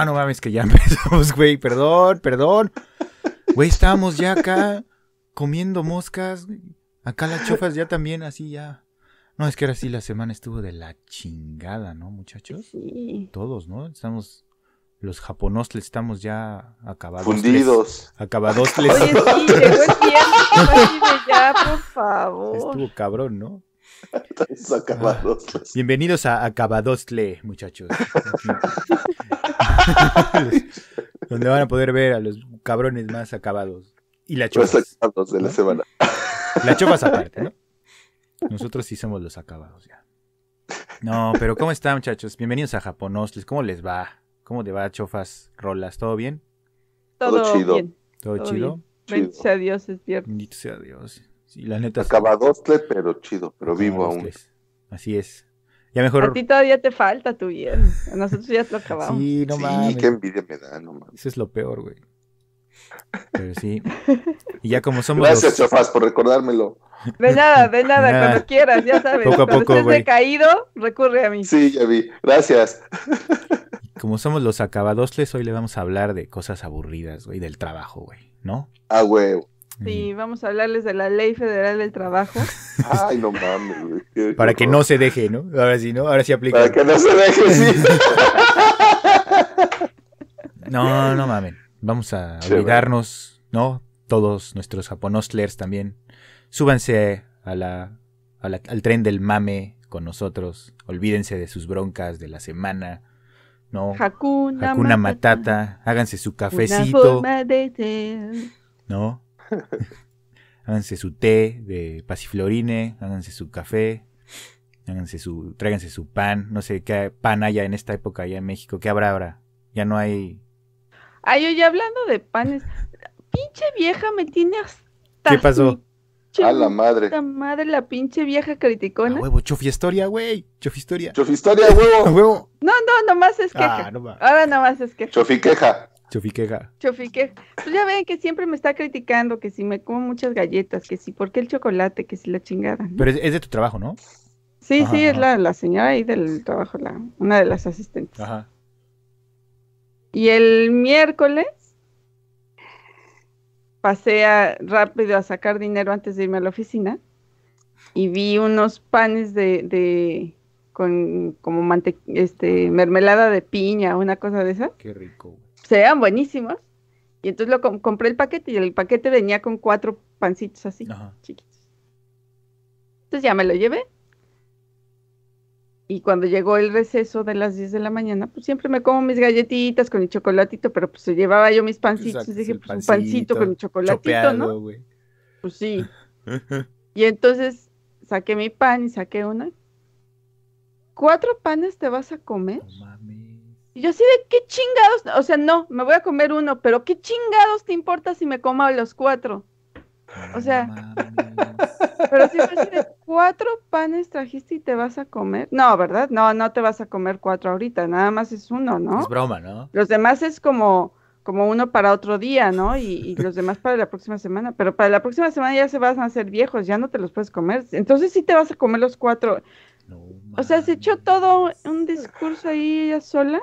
Ah, no mames, que ya empezamos, güey. Perdón, perdón. Güey, estábamos ya acá comiendo moscas. Acá las chofas ya también, así ya. No, es que ahora sí la semana estuvo de la chingada, ¿no, muchachos? Sí. Todos, ¿no? Estamos. Los japonos le estamos ya acabados. Fundidos. Acabados. Oye, sí, llegó el tiempo. ya, por favor. Estuvo cabrón, ¿no? Estamos acabados. Ah, bienvenidos a Acabadosle, muchachos. donde van a poder ver a los cabrones más acabados. Y la chofas Los acabados de la semana. La chofas aparte, Nosotros sí somos los acabados ya. No, pero ¿cómo están, muchachos? Bienvenidos a Japonostles. ¿Cómo les va? ¿Cómo te va, chofas, rolas? ¿Todo bien? Todo, chido. ¿Todo, chido? Bendito sea Dios, es cierto. Dios. Sí, la neta. Acabadosle, pero chido, pero vivo aún. Así es. Ya mejor... A ti todavía te falta tu bien, Nosotros ya lo acabamos. Sí, no sí, qué envidia me da, no mames. Eso es lo peor, güey. Pero sí. Y ya como somos. Gracias, los... por recordármelo. De nada, de nada, cuando quieras, ya sabes. Poco a cuando poco, estés decaído, recurre a mí. Sí, ya vi. Gracias. como somos los acabadosles, hoy le vamos a hablar de cosas aburridas, güey, del trabajo, güey, ¿no? Ah, güey. Sí, vamos a hablarles de la Ley Federal del Trabajo. Ay, no mames. Para que no se deje, ¿no? Ahora sí, ¿no? Ahora sí aplica. Para que no se deje, sí. no, no mames. Vamos a olvidarnos, ¿no? Todos nuestros japonostlers también. Súbanse a la, al tren del mame con nosotros. Olvídense de sus broncas de la semana. ¿no? Hakuna, Hakuna matata. Háganse su cafecito. ¿No? háganse su té de pasiflorine, háganse su café, háganse su, tráiganse su pan, no sé qué pan haya en esta época allá en México, qué habrá ahora, ya no hay. Ay, oye, hablando de panes, pinche vieja me tiene hasta. ¿Qué pasó? a la madre. La madre, la pinche vieja criticona. A huevo, historia güey. Chofi historia huevo. historia, huevo. No, no, nomás es ah, queja. Ahora nomás es queja. queja Chofiqueja. Chofiqueja. Pues ya ven que siempre me está criticando que si me como muchas galletas, que si, ¿por qué el chocolate? Que si la chingada. Pero es, de tu trabajo, ¿no? Sí, sí, es la, señora ahí del trabajo, la, una de las asistentes. Ajá. Y el miércoles pasé rápido a sacar dinero antes de irme a la oficina y vi unos panes de, de con como mante este mermelada de piña, una cosa de esa. Qué rico sean buenísimos. Y entonces lo compré el paquete y el paquete venía con cuatro pancitos así, chiquitos. Entonces ya me lo llevé. Y cuando llegó el receso de las 10 de la mañana, pues siempre me como mis galletitas con el chocolatito, pero pues se llevaba yo mis pancitos. dije, pues un pancito con el chocolatito, ¿no? Pues sí. y entonces saqué mi pan y saqué una. ¿Cuatro panes te vas a comer? Y yo así de qué chingados, o sea, no, me voy a comer uno, pero qué chingados te importa si me coma los cuatro. Ah, o sea, pero si de cuatro panes trajiste y te vas a comer. No, ¿verdad? No, no te vas a comer cuatro ahorita, nada más es uno, ¿no? Es broma, ¿no? Los demás es como, como uno para otro día, ¿no? Y, los demás para la próxima semana. Pero para la próxima semana ya se van a hacer viejos, ya no te los puedes comer. Entonces sí te vas a comer los cuatro. o sea, se echó todo un discurso ahí ella sola.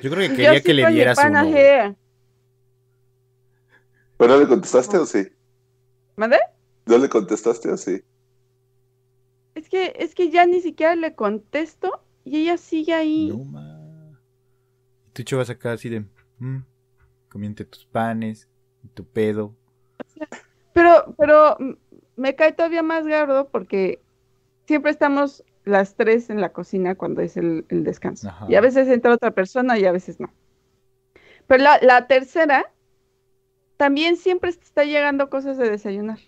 Yo creo que quería que le dieras ¿Pero le contestaste o sí? ¿Mande? ¿No le contestaste o sí? Es que, es que ya ni siquiera le contesto y ella sigue ahí. No, Tú chavas acá así de, mm, comiente tus panes, Y tu pedo. Pero, pero me cae todavía más gardo porque siempre estamos las tres en la cocina cuando es el, descanso. Y a veces entra otra persona y a veces no. Pero la, tercera también siempre está llegando cosas de desayunar.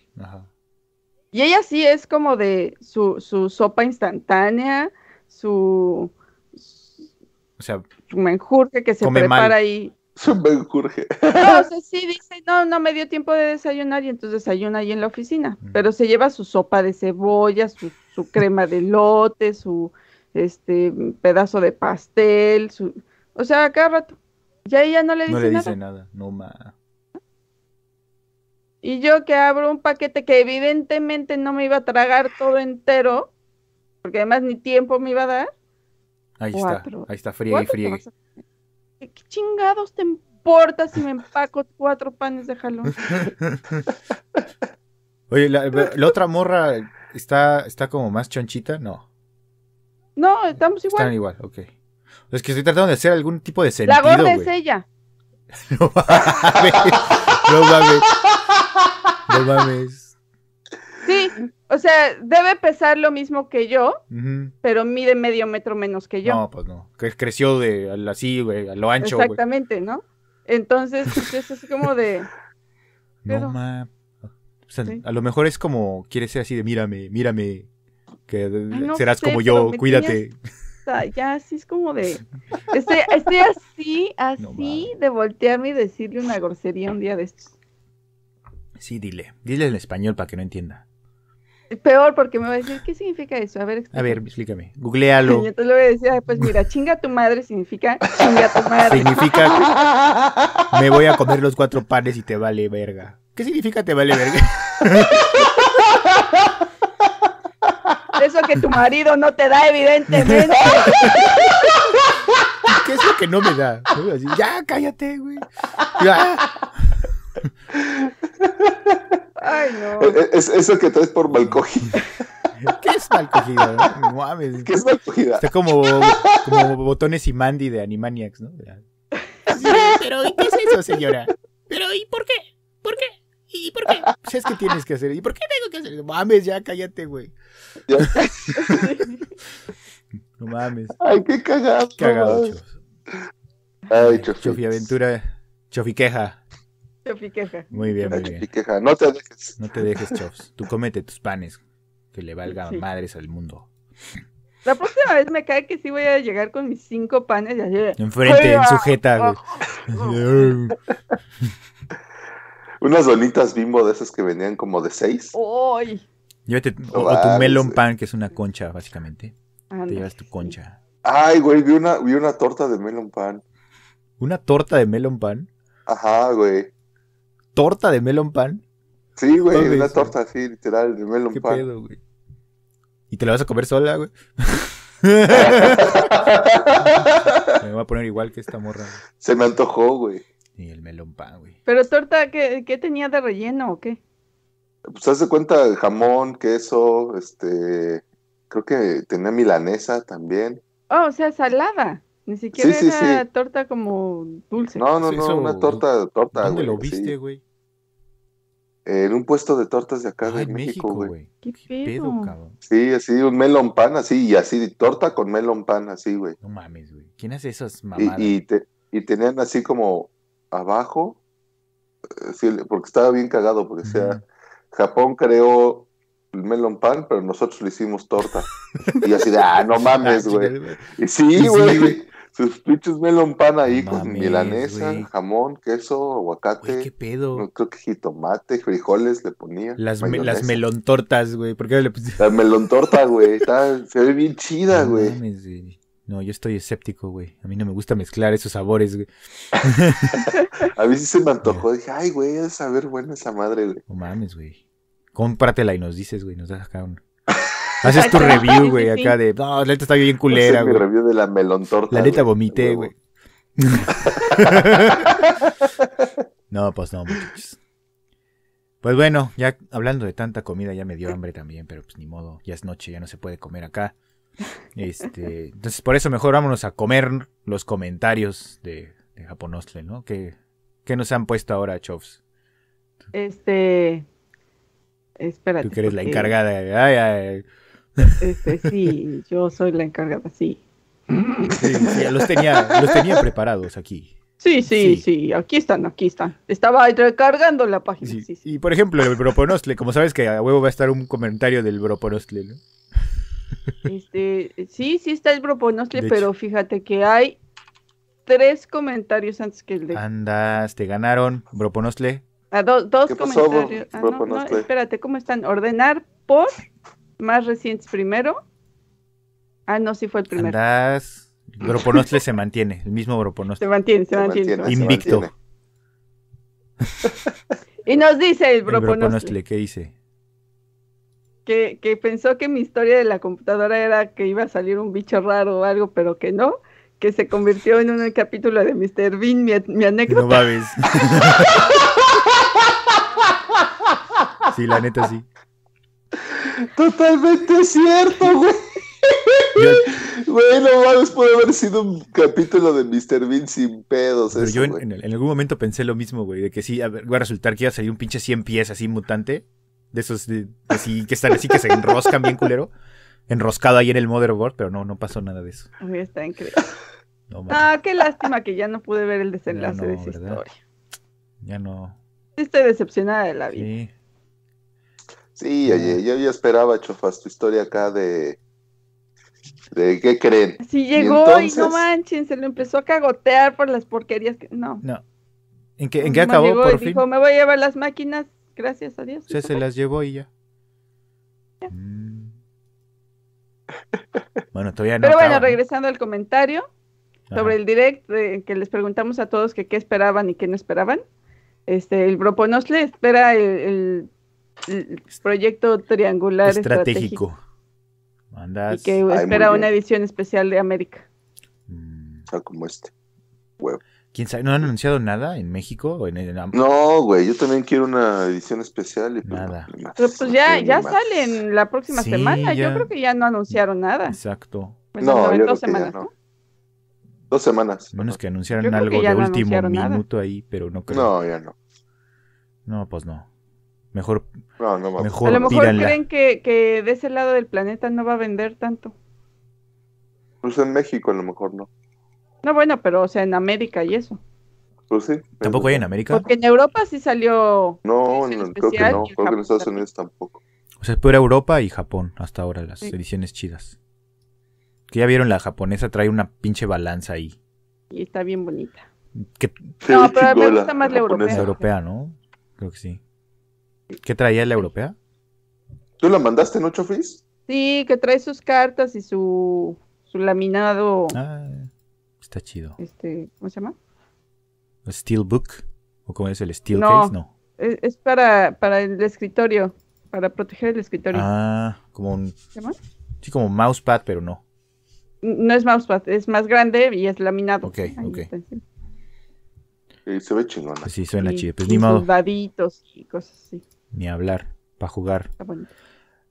Y ella sí es como de su, su sopa instantánea, su, menjurje que se prepara ahí. Su menjurje. No, o sea, sí dice, no, no me dio tiempo de desayunar y entonces desayuna ahí en la oficina. Pero se lleva su sopa de cebolla, su su crema de lote, su este pedazo de pastel, su o sea, cada rato. Ya ella no le dice nada. No le dice nada, no ma. Y yo que abro un paquete que evidentemente no me iba a tragar todo entero, porque además ni tiempo me iba a dar. Ahí está, ahí está, friegue y friegue. ¿Qué chingados te importa si me empaco cuatro panes de jalón? Oye, la, otra morra está, está como más chonchita, no. No, estamos igual. Están igual, ok. Es que estoy tratando de hacer algún tipo de sentido. La gorda es ella. no mames. No mames. No mames. Sí, o sea, debe pesar lo mismo que yo, pero mide medio metro menos que yo. No, pues no. creció de así, güey, a lo ancho. güey. Exactamente, ¿no? Entonces, pues, es así como de. No mames. O sea, A lo mejor es como, quiere ser así de mírame, mírame, que serás pues, como yo, cuídate. ya así es como de... Estoy, así, así de voltearme y decirle una grosería un día de estos. Sí, dile. Dile en español para que no entienda. Peor, porque me va a decir, ¿qué significa eso? A ver, explícame. A ver, explícame. Googlealo. entonces le voy a decir, pues mira, chinga tu madre significa chinga tu madre. Significa me voy a comer los cuatro panes y te vale verga. ¿Qué significa te vale verga? Eso que tu marido no te da, evidentemente. ¿Qué es lo que no me da? ya, cállate, güey. Ya. Ah". Ay, no. E, e, es, eso que traes por mal cogido. ¿Qué es mal cogido? No? ¿Qué es mal cogido? Está como, como botones y Mandy de Animaniacs, ¿no? Sí, pero ¿y qué es eso, señora? ¿Pero y por qué? ¿Por qué? ¿Y por qué? ¿Sabes qué tienes que hacer. ¿Y por qué tengo que hacer? Mames, ya cállate, güey. no mames. Ay, qué cagado. Cagado, Chops Ay, Chofi. Chofi Aventura. Chofi Queja. Chofi Queja. Muy bien, muy bien. Chofi Queja. No te dejes. No te dejes, Chofs. Tú comete tus panes. Que le valga madres al mundo. La próxima vez me cae que sí voy a llegar con mis cinco panes y así. Enfrente, en sujeta, güey. unas donitas bimbo de esas que venían como de seis. ay Llévate, o, tu melon pan, que es una concha, básicamente. Te llevas tu concha. Ay, güey, vi una, vi una torta de melon pan. ¿Una torta de melon pan? Ajá, güey. ¿Torta de melon pan? Sí, güey, una torta así, literal, de melon ¿Qué pan. Pedo, güey? ¿Y te la vas a comer sola, güey? me va a poner igual que esta morra. Se me antojó, güey. Y el melón pan, güey. Pero torta, ¿qué, ¿qué, tenía de relleno o qué? Pues haz de cuenta, jamón, queso, este, creo que tenía milanesa también. Oh, o sea, salada. Ni siquiera era torta como dulce. No, no, no, una torta, torta, ¿Dónde lo viste, güey? En un puesto de tortas de acá de México, güey. ¿Qué, pedo? cabrón? Sí, así, un melon pan, así, y así, torta con melon pan, así, güey. No mames, güey. ¿Quién hace esas mamadas? Y, y tenían así como abajo, eh, porque estaba bien cagado, porque sea Japón creó el melon pan, pero nosotros le hicimos torta. y así de, ah, no ah, mames, güey. y sí, güey. sus pinches melon pan ahí con milanesa, jamón, queso, aguacate. ¿Qué pedo? creo que jitomate, frijoles le ponía. Las, las melontortas, güey. ¿Por qué le pusiste? La torta, güey. se ve bien chida, güey. No, yo estoy escéptico, güey. A mí no me gusta mezclar esos sabores, güey. a mí sí se me antojó. Dije, ay, güey, a saber bueno, esa madre, güey. No mames, güey. Cómpratela y nos dices, güey. Nos das acá un... Haces tu review, güey, acá de... No, la neta está bien culera, güey. No sé review de la melón La neta vomité, güey. no, pues no, muchachos. Pues bueno, ya hablando de tanta comida, ya me dio hambre también, pero pues ni modo, ya es noche, ya no se puede comer acá. Este, entonces, por eso mejor vámonos a comer los comentarios de, Japonostle, ¿no? ¿Qué, nos han puesto ahora, Chops? Este. Espérate. Tú que eres la encargada. Ay, Este, sí, yo soy la encargada, sí. los, tenía, los tenía preparados aquí. Sí, sí, sí, aquí están, aquí están. Estaba recargando la página. Sí. y por ejemplo, el Broponostle, como sabes que a huevo va a estar un comentario del Broponostle, ¿no? Este, sí, sí está el Broponostle, pero fíjate que hay tres comentarios antes que el de. Andas, te ganaron, Broponostle. Ah, dos comentarios. Ah, espérate, ¿cómo están? Ordenar por más recientes primero. Ah, no, sí fue el primero. Andas. Broponosle se mantiene, el mismo Broponosle. Se mantiene, se mantiene. invicto. y nos dice el Broponosle, ¿Qué dice? que, pensó que mi historia de la computadora era que iba a salir un bicho raro o algo, pero que no, que se convirtió en un capítulo de Mr. Bean, mi, anécdota. No babes. sí, la neta sí. Totalmente cierto, güey. Bueno, vamos, puede haber sido un capítulo de Mr. Bean sin pedos. Pero yo en, algún momento pensé lo mismo, güey, de que sí, a va a resultar que iba a salir un pinche 100 pies así mutante de esos así que están así que se enroscan bien culero. Enroscado ahí en el motherboard, pero no, no pasó nada de eso. está increíble. ah, qué lástima que ya no pude ver el desenlace de esa historia. Ya no. Estoy decepcionada de la vida. Sí. Sí, oye, yo ya esperaba, Chofas, tu historia acá de. ¿De qué creen? Sí, llegó y, no manchen, se lo empezó a cagotear por las porquerías que. No. No. ¿En qué, en qué acabó? por fin? me voy a llevar las máquinas Gracias a Dios. se las llevó y ya. Mm. bueno, todavía no. Pero bueno, regresando al comentario sobre el direct eh, que les preguntamos a todos que qué esperaban y qué no esperaban. Este, el Proponosle espera el, proyecto triangular estratégico. Y que espera una edición especial de América. Mm. Ah, como este. Huevo. ¿Quién sabe? ¿No han anunciado nada en México? o En el... No, güey, yo también quiero una edición especial. Pues nada. Pero pues ya, ya salen la próxima semana. Yo creo que ya no anunciaron nada. Exacto. Pues, no, yo dos semanas, no. Dos semanas. es que anunciaron algo de último minuto ahí, pero no creo. No, ya no. No, pues no. Mejor. No, no a lo mejor creen que, que, de ese lado del planeta no va a vender tanto. Pues en México a lo mejor no. No, bueno, pero o sea, en América y eso. Pues sí. ¿Tampoco hay en América? Porque en Europa sí salió. No, no creo que no. Creo que en Estados Unidos tampoco. O sea, es pura Europa y Japón hasta ahora, las ediciones chidas. Que ya vieron, la japonesa trae una pinche balanza ahí. Y está bien bonita. No, pero me gusta más la, europea. La europea, ¿no? Creo que sí. ¿Qué traía la europea? ¿Tú la mandaste, no, Chofis? Sí, que trae sus cartas y su, su laminado. Ah. Está chido. Este, ¿Cómo se llama? Steelbook. ¿O cómo es el steel no, case? No. Es, para, para el escritorio. Para proteger el escritorio. Ah, como un. ¿Se llama? Sí, como mousepad, pero no. No es mousepad, es más grande y es laminado. Ok, ok. se ve chingona. Pues sí, suena chido. Pues ni modo. y cosas así. Ni hablar, para jugar. Está bonito.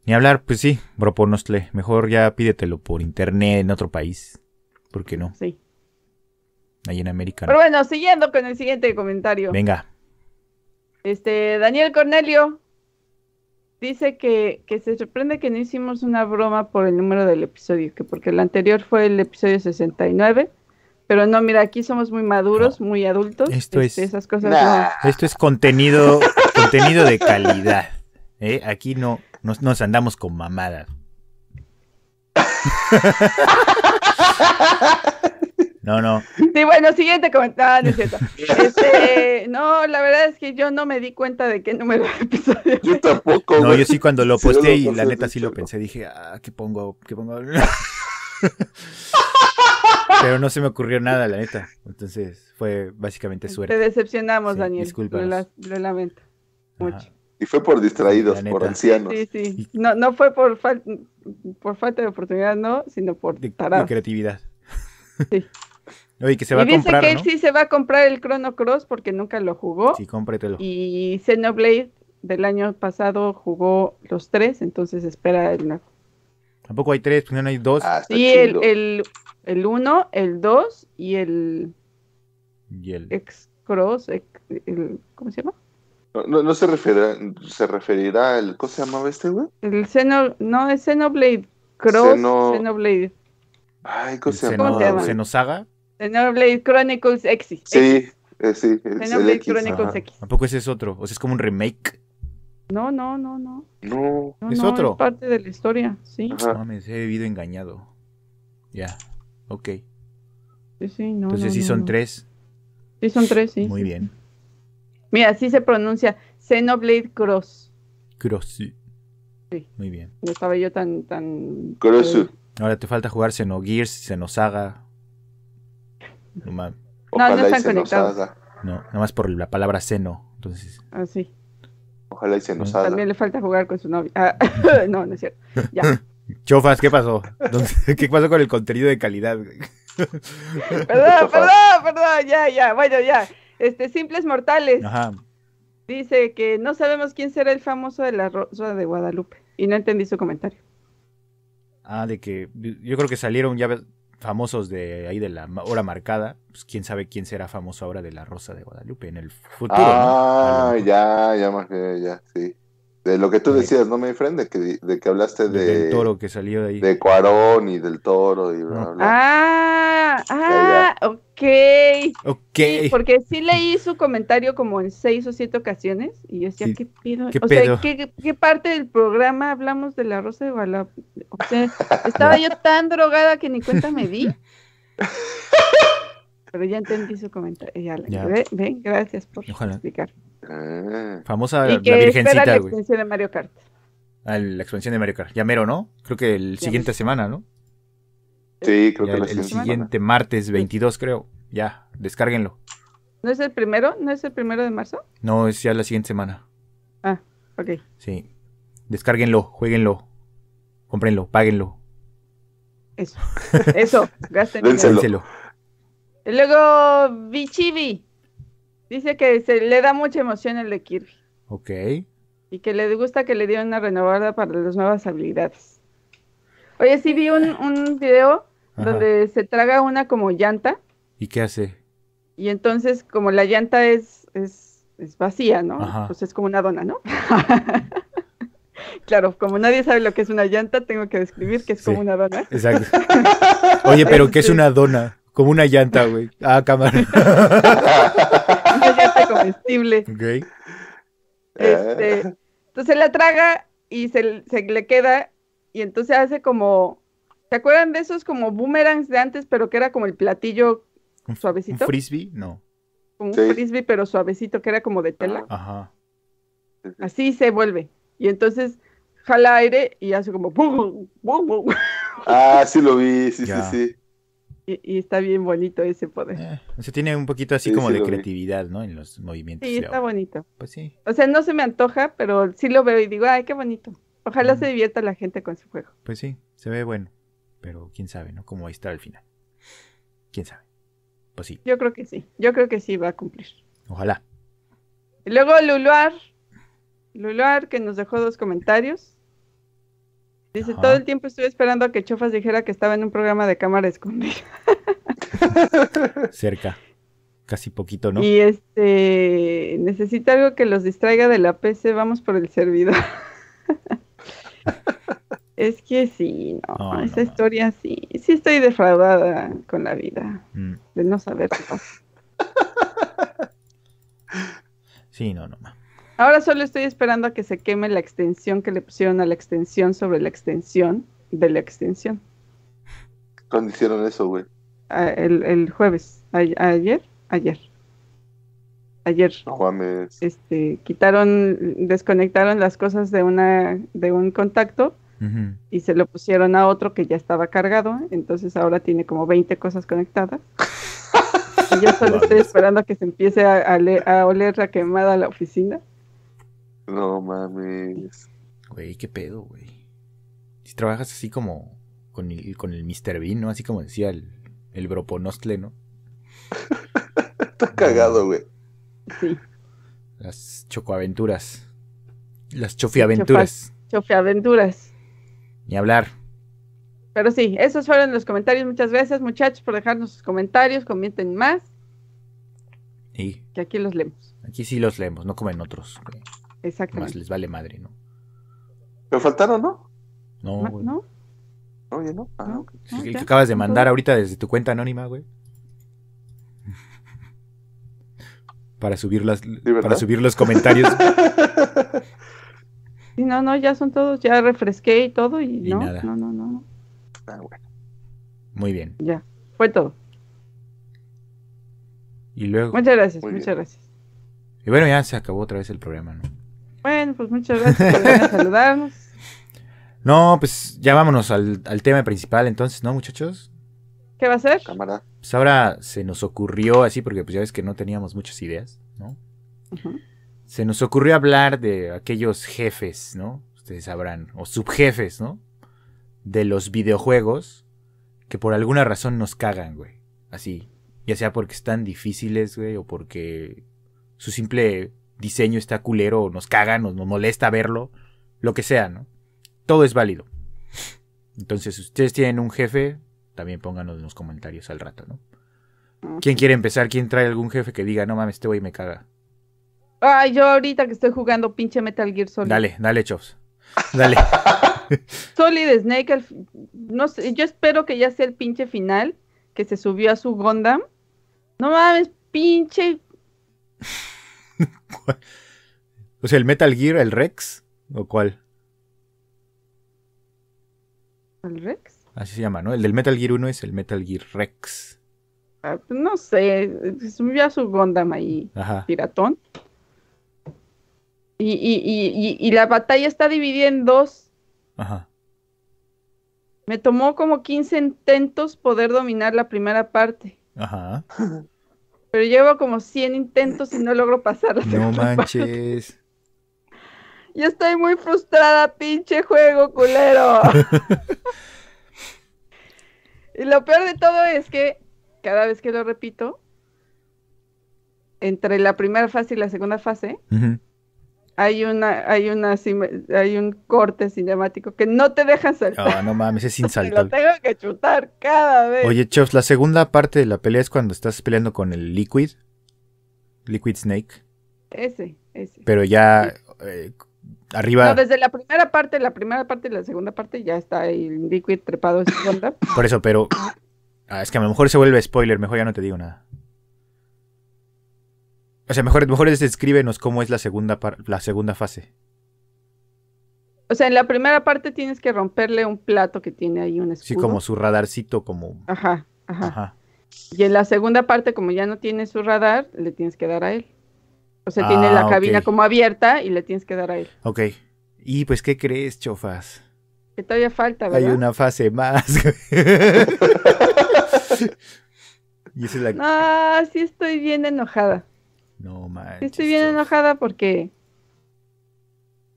Ni hablar, pues sí, proponosle. Mejor ya pídetelo por internet en otro país. ¿Por qué no? Sí ahí en América. Pero bueno, siguiendo con el siguiente comentario. Venga. Este, Daniel Cornelio dice que, se sorprende que no hicimos una broma por el número del episodio, que porque el anterior fue el episodio 69. Pero no, mira, aquí somos muy maduros, muy adultos. Esto este, es esas cosas. Esto es contenido, contenido de calidad. ¿eh? Aquí no nos, andamos con mamadas. No, no. Sí, bueno, siguiente comentario, este, no, la verdad es que yo no me di cuenta de qué número de Yo tampoco. No, yo sí cuando lo posteé y la neta sí lo pensé, dije, ah, ¿qué pongo? ¿Qué pongo? Pero no se me ocurrió nada, la neta. Entonces fue básicamente suerte. Te decepcionamos, Daniel. Lo, lamento mucho. Y fue por distraídos, por ancianos. Sí, sí. No, no fue por, por falta de oportunidad, no, sino por dictar. de creatividad. Sí. Oye, que se va y a comprar, dice que él sí se va a comprar el Chrono Cross porque nunca lo jugó. Sí, cómpretelo. Y Xenoblade del año pasado jugó los tres, entonces espera el nuevo. Tampoco hay tres, pues no hay dos. Ah, sí, el, el, el, uno, el dos y el. Y el. Ex Cross, el, ¿cómo se llama? No, no, se referirá, se referirá al. ¿Cómo se llamaba este, güey? El Xeno, no, es Xenoblade Cross, Xenoblade. Ay, ¿cómo, se, llama? ¿Cómo se ¿Xenosaga? Xenoblade Chronicles X. Sí, eh, sí. Xenoblade Chronicles X. Tampoco ese es otro, o sea, es como un remake. No, no, no, no. es no, otro. Es parte de la historia, sí. he vivido engañado. Ya, ok. Sí, sí, no. Entonces sí son tres. Sí, son tres, sí. Muy bien. Mira, así se pronuncia Xenoblade Cross. Cross, sí. Muy bien. No estaba yo tan. tan... Cross. Eh, Ahora te falta jugar Xenogears, Xenosaga, no, no, están conectados. No, nada más por la palabra seno. Entonces. Ah, sí. Ojalá y se También le falta jugar con su novia. Ah, no, no es cierto. Chofas, ¿qué pasó? ¿Qué pasó con el contenido de calidad? perdón, perdón, perdón, ya, ya, bueno, ya. Este, simples mortales. Dice que no sabemos quién será el famoso de la Rosa de Guadalupe. Y no entendí su comentario. Ah, de que yo creo que salieron, ya famosos de ahí de la hora marcada, pues, quién sabe quién será famoso ahora de la Rosa de Guadalupe en el futuro. Ah, ya, ya más que ya, sí de lo que tú decías, ¿no, me friend? De que, de que hablaste de. Del toro que salió de ahí. De Cuarón y del toro y bla, bla, Ah, ah, ok. Ok. porque sí leí su comentario como en seis o siete ocasiones y yo decía, ¿qué pido? ¿Qué o sea, ¿qué, parte del programa hablamos de la Rosa de Guadalupe? O sea, estaba yo tan drogada que ni cuenta me di. Pero ya entendí su comentario. Ya, Ven, gracias por explicar. Ah. Famosa la virgencita, la expansión de Mario Kart. Ah, la expansión de Mario Kart. Ya mero, ¿no? Creo que el siguiente semana, ¿no? Sí, creo que la El siguiente martes 22, creo. Ya, descárguenlo. ¿No es el primero? ¿No es el primero de marzo? No, es ya la siguiente semana. Ah, ok. Sí. Descárguenlo, jueguenlo, Comprenlo, páguenlo. Eso, eso, gástenlo. Y Luego, Vichivi. Dice que se le da mucha emoción el de Kirby. Ok. Y que le gusta que le dieron una renovada para las nuevas habilidades. Oye, sí vi un, un video donde se traga una como llanta. ¿Y qué hace? Y entonces, como la llanta es, es, vacía, ¿no? Ajá. Pues es como una dona, ¿no? claro, como nadie sabe lo que es una llanta, tengo que describir que es como una dona. Exacto. Oye, pero ¿qué es una dona? Como una llanta, güey. Ah, cámara. una llanta comestible. Ok. Este, entonces la traga y se, le queda y entonces hace como... ¿Se acuerdan de esos como boomerangs de antes, pero que era como el platillo suavecito? ¿Un frisbee? No. un frisbee, pero suavecito, que era como de tela. Ah. Ajá. Así se vuelve. Y entonces jala aire y hace como... Ah, sí lo vi, sí, sí, sí. Y, está bien bonito ese poder. Eh, o sea, tiene un poquito así como de creatividad, ¿no? En los movimientos. Sí, está bonito. Pues sí. O sea, no se me antoja, pero sí lo veo y digo, ay, qué bonito. Ojalá se divierta la gente con su juego. Pues sí, se ve bueno. Pero quién sabe, ¿no? Cómo va a estar al final. Quién sabe. Pues sí. Yo creo que sí. Yo creo que sí va a cumplir. Ojalá. Y luego Luluar. Luluar que nos dejó dos comentarios. Dice, todo el tiempo estuve esperando a que Chofas dijera que estaba en un programa de cámara escondida. Cerca. Casi poquito, ¿no? Y este, necesita algo que los distraiga de la PC, vamos por el servidor. es que sí, no, esa historia sí. Sí estoy defraudada con la vida, mm. de no saber Sí, no, no. Ahora solo estoy esperando a que se queme la extensión que le pusieron a la extensión sobre la extensión de la extensión. ¿Cuándo hicieron eso, güey? Ah, el, jueves. ¿Ayer? Ayer. Ayer. Este, quitaron, desconectaron las cosas de, una, de un contacto y se lo pusieron a otro que ya estaba cargado. Entonces ahora tiene como 20 cosas conectadas. y yo solo estoy esperando a que se empiece a, a, a oler la quemada a la oficina. No mames. Güey, qué pedo, güey. Si trabajas así como con el, con el Mr. Bean, ¿no? Así como decía el, el Broponostle, ¿no? Está cagado, güey. Sí. Las chocoaventuras. Las chofiaventuras. Chofiaventuras. Ni hablar. Pero sí, esos fueron los comentarios. Muchas veces, muchachos, por dejarnos sus comentarios. Comenten más. Y... Que aquí los leemos. Aquí sí los leemos, no como en otros. Güey. Exactamente. Más les vale madre, ¿no? ¿Me faltaron, ¿no? No, ¿No? Oye, ¿no? Ah, acabas de mandar ahorita desde tu cuenta anónima, güey. para subir las, para subir los comentarios. no, no, ya son todos, ya refresqué y todo y, no, no, no, no. Ah, bueno. Muy bien. Ya, fue todo. Y luego. Muchas gracias, muchas gracias. Y bueno, ya se acabó otra vez el programa, ¿no? Bueno, pues muchas gracias por saludarnos. No, pues ya vámonos al, tema principal entonces, ¿no, muchachos? ¿Qué va a ser? Cámara. Pues ahora se nos ocurrió así, porque pues ya ves que no teníamos muchas ideas, ¿no? Se nos ocurrió hablar de aquellos jefes, ¿no? Ustedes sabrán, o subjefes, ¿no? De los videojuegos que por alguna razón nos cagan, güey. Así. Ya sea porque están difíciles, güey, o porque su simple diseño está culero, nos cagan, nos, molesta verlo, lo que sea, ¿no? Todo es válido. Entonces, si ustedes tienen un jefe, también pónganos en los comentarios al rato, ¿no? ¿Quién quiere empezar? ¿Quién trae algún jefe que diga, no mames, este y me caga? Ay, yo ahorita que estoy jugando pinche Metal Gear Solid. Dale, dale, Chops. Dale. Solid Snake, no sé, yo espero que ya sea el pinche final, que se subió a su Gondam. No mames, pinche o sea, el Metal Gear, el Rex, ¿o cuál? ¿El Rex? Así se llama, ¿no? El del Metal Gear 1 es el Metal Gear Rex. Ah, pues no sé, ya su Gundam ahí, piratón. Y, y, y, la batalla está dividida en dos. Ajá. Me tomó como 15 intentos poder dominar la primera parte. Ajá. Pero llevo como 100 intentos y no logro pasar. La no manches. Ya Yo estoy muy frustrada, pinche juego culero. y lo peor de todo es que cada vez que lo repito, entre la primera fase y la segunda fase, hay una, hay una, hay un corte cinemático que no te dejan saltar. Ah, no mames, es sin lo tengo que chutar cada vez. Oye, Chops, la segunda parte de la pelea es cuando estás peleando con el Liquid, Liquid Snake. Ese, ese. Pero ya eh, arriba. No, desde la primera parte, la primera parte y la segunda parte ya está el Liquid trepado en su Por eso, pero ah, es que a lo mejor se vuelve spoiler, mejor ya no te digo nada. O sea, mejor, mejor descríbenos cómo es la segunda, la segunda fase. O sea, en la primera parte tienes que romperle un plato que tiene ahí un escudo. Sí, como su radarcito, como... Ajá, ajá, Y en la segunda parte, como ya no tiene su radar, le tienes que dar a él. O sea, tiene ah, la cabina como abierta y le tienes que dar a él. Ok. Y pues, ¿qué crees, chofas? Que todavía falta, ¿verdad? Hay una fase más. y Ah, sí estoy bien enojada. No Estoy bien enojada porque.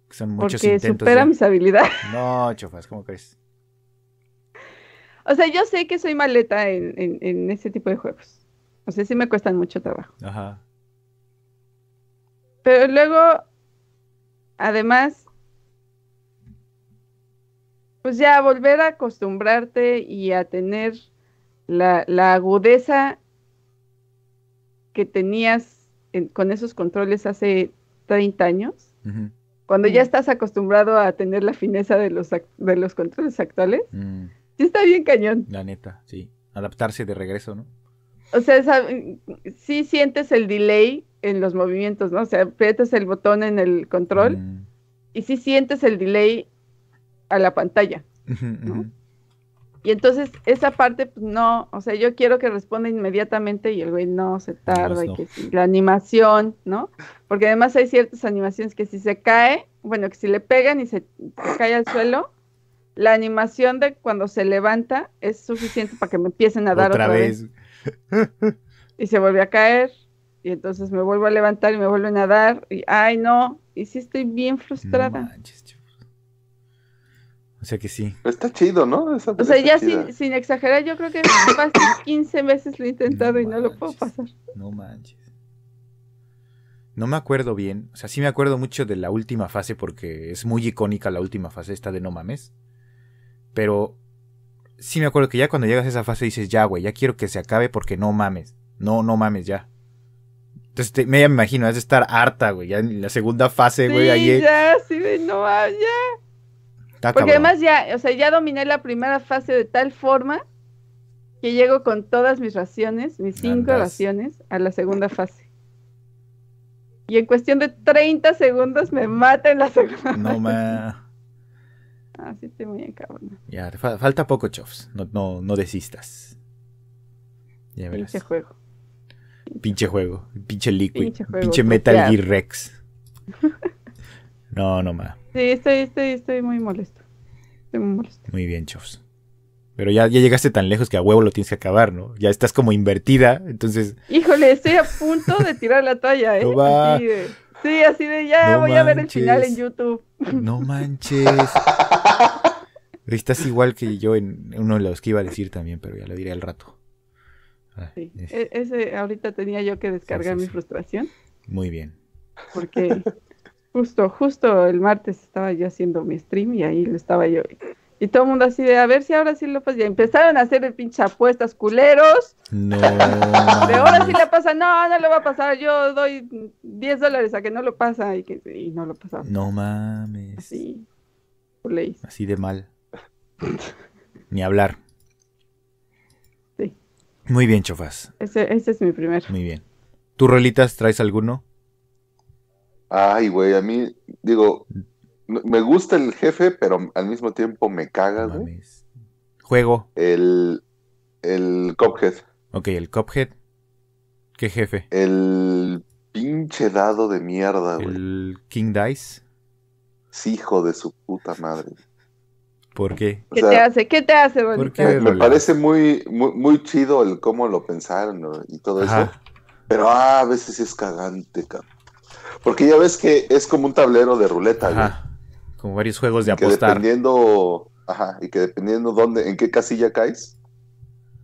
Son porque supera mis habilidades. No, chofas, ¿cómo crees? O sea, yo sé que soy maleta en, en, este tipo de juegos. O sea, sí me cuestan mucho trabajo. Ajá. Pero luego, además, pues ya volver a acostumbrarte y a tener la agudeza que tenías con esos controles hace 30 años, cuando ya estás acostumbrado a tener la fineza de los, de los controles actuales, mm. sí está bien cañón. La neta, sí. Adaptarse de regreso, ¿no? O sea, sí sientes el delay en los movimientos, ¿no? O sea, aprietas el botón en el control mm. y sí sientes el delay a la pantalla, y entonces esa parte, pues no, o sea, yo quiero que responda inmediatamente y el güey no se pues, tarda, que la animación, ¿no? Porque además hay ciertas animaciones que si se cae, bueno, que si le pegan y se cae al suelo, la animación de cuando se levanta es suficiente para que me empiecen a dar otra, vez. Y se vuelve a caer, y entonces me vuelvo a levantar y me vuelven a dar, y ay no, y sí estoy bien frustrada. O sea que sí. Está chido, ¿no? o sea, ya sin, exagerar, yo creo que más 15 veces lo he intentado y no lo puedo pasar. No manches. No me acuerdo bien. O sea, sí me acuerdo mucho de la última fase porque es muy icónica la última fase, esta de no mames. Pero sí me acuerdo que ya cuando llegas a esa fase dices, ya, güey, ya quiero que se acabe porque no mames. No, no mames ya. Entonces me, ya me imagino, has de estar harta, güey. Ya en la segunda fase, güey, ahí. Ya, sí, no, ya. Porque además ya, ya dominé la primera fase de tal forma que llego con todas mis raciones, mis cinco raciones, a la segunda fase. Y en cuestión de 30 segundos me mata en la segunda no Ma... Así ah, estoy muy cabrón. Ya, falta poco, chops. No, desistas. Ya Pinche juego. Pinche juego. Pinche Liquid. Pinche, Metal Gear Rex. No, no más. Sí, estoy, muy molesto. Estoy muy molesto. Muy bien, Chofs. Pero ya, ya llegaste tan lejos que a huevo lo tienes que acabar, ¿no? Ya estás como invertida, entonces. Híjole, estoy a punto de tirar la toalla, ¿eh? No va. Así Sí, así de ya voy a ver el final en YouTube. No manches. Estás igual que yo en uno de los que iba a decir también, pero ya lo diré al rato. Ah, sí. E-, ese ahorita tenía yo que descargar mi frustración. Muy bien. Porque Justo, justo el martes estaba yo haciendo mi stream y ahí lo estaba yo. Y todo el mundo así de, a ver si ahora sí lo pasa. Y empezaron a hacer el pinche apuestas, culeros. No. De ahora sí le pasa, no, no lo va a pasar. Yo doy 10 dólares a que no lo pasa y, que, no lo pasa. No mames. Así. Así de mal. Ni hablar. Sí. Muy bien, chofas. Ese, ese es mi primer. Muy bien. ¿Tú, Rolitas, traes alguno? Ay, güey, a mí, digo, me gusta el jefe, pero al mismo tiempo me caga, güey. Juego. El, el Cophead. Ok, el Cophead. ¿Qué jefe? El pinche dado de mierda, güey. ¿El King Dice? Sí, hijo de su puta madre. ¿Por qué? ¿Qué te hace? ¿Qué te hace, me, parece muy, muy, chido el cómo lo pensaron y todo eso. Pero ah, a veces es cagante, cabrón. Porque ya ves que es como un tablero de ruleta, Ajá. Güey. Como varios juegos de que Dependiendo, ajá, y que dependiendo dónde, en qué casilla caes.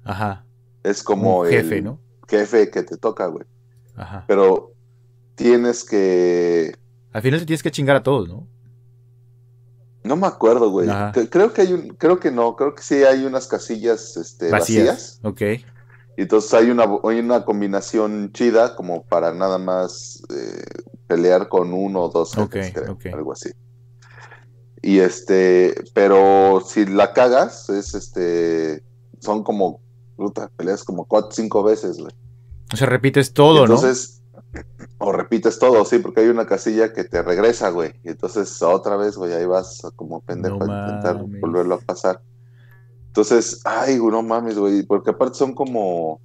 Ajá. Es como el jefe, ¿no? jefe que te toca, güey. Ajá. Pero tienes que. Al final tienes que chingar a todos, ¿no? No me acuerdo, güey. Creo que hay un, creo que no, creo que sí hay unas casillas este, vacías. Ok. Y entonces hay una, una combinación chida como para nada más eh, pelear con uno o dos algo así. Y este, pero si la cagas, es este, son como, puta, peleas como cuatro, cinco veces, güey. O sea, repites todo, ¿no? o repites todo, sí, porque hay una casilla que te regresa, güey. Y entonces otra vez, güey, ahí vas como pendejo a intentar volverlo a pasar. Entonces, ay, no mames, güey, porque aparte son como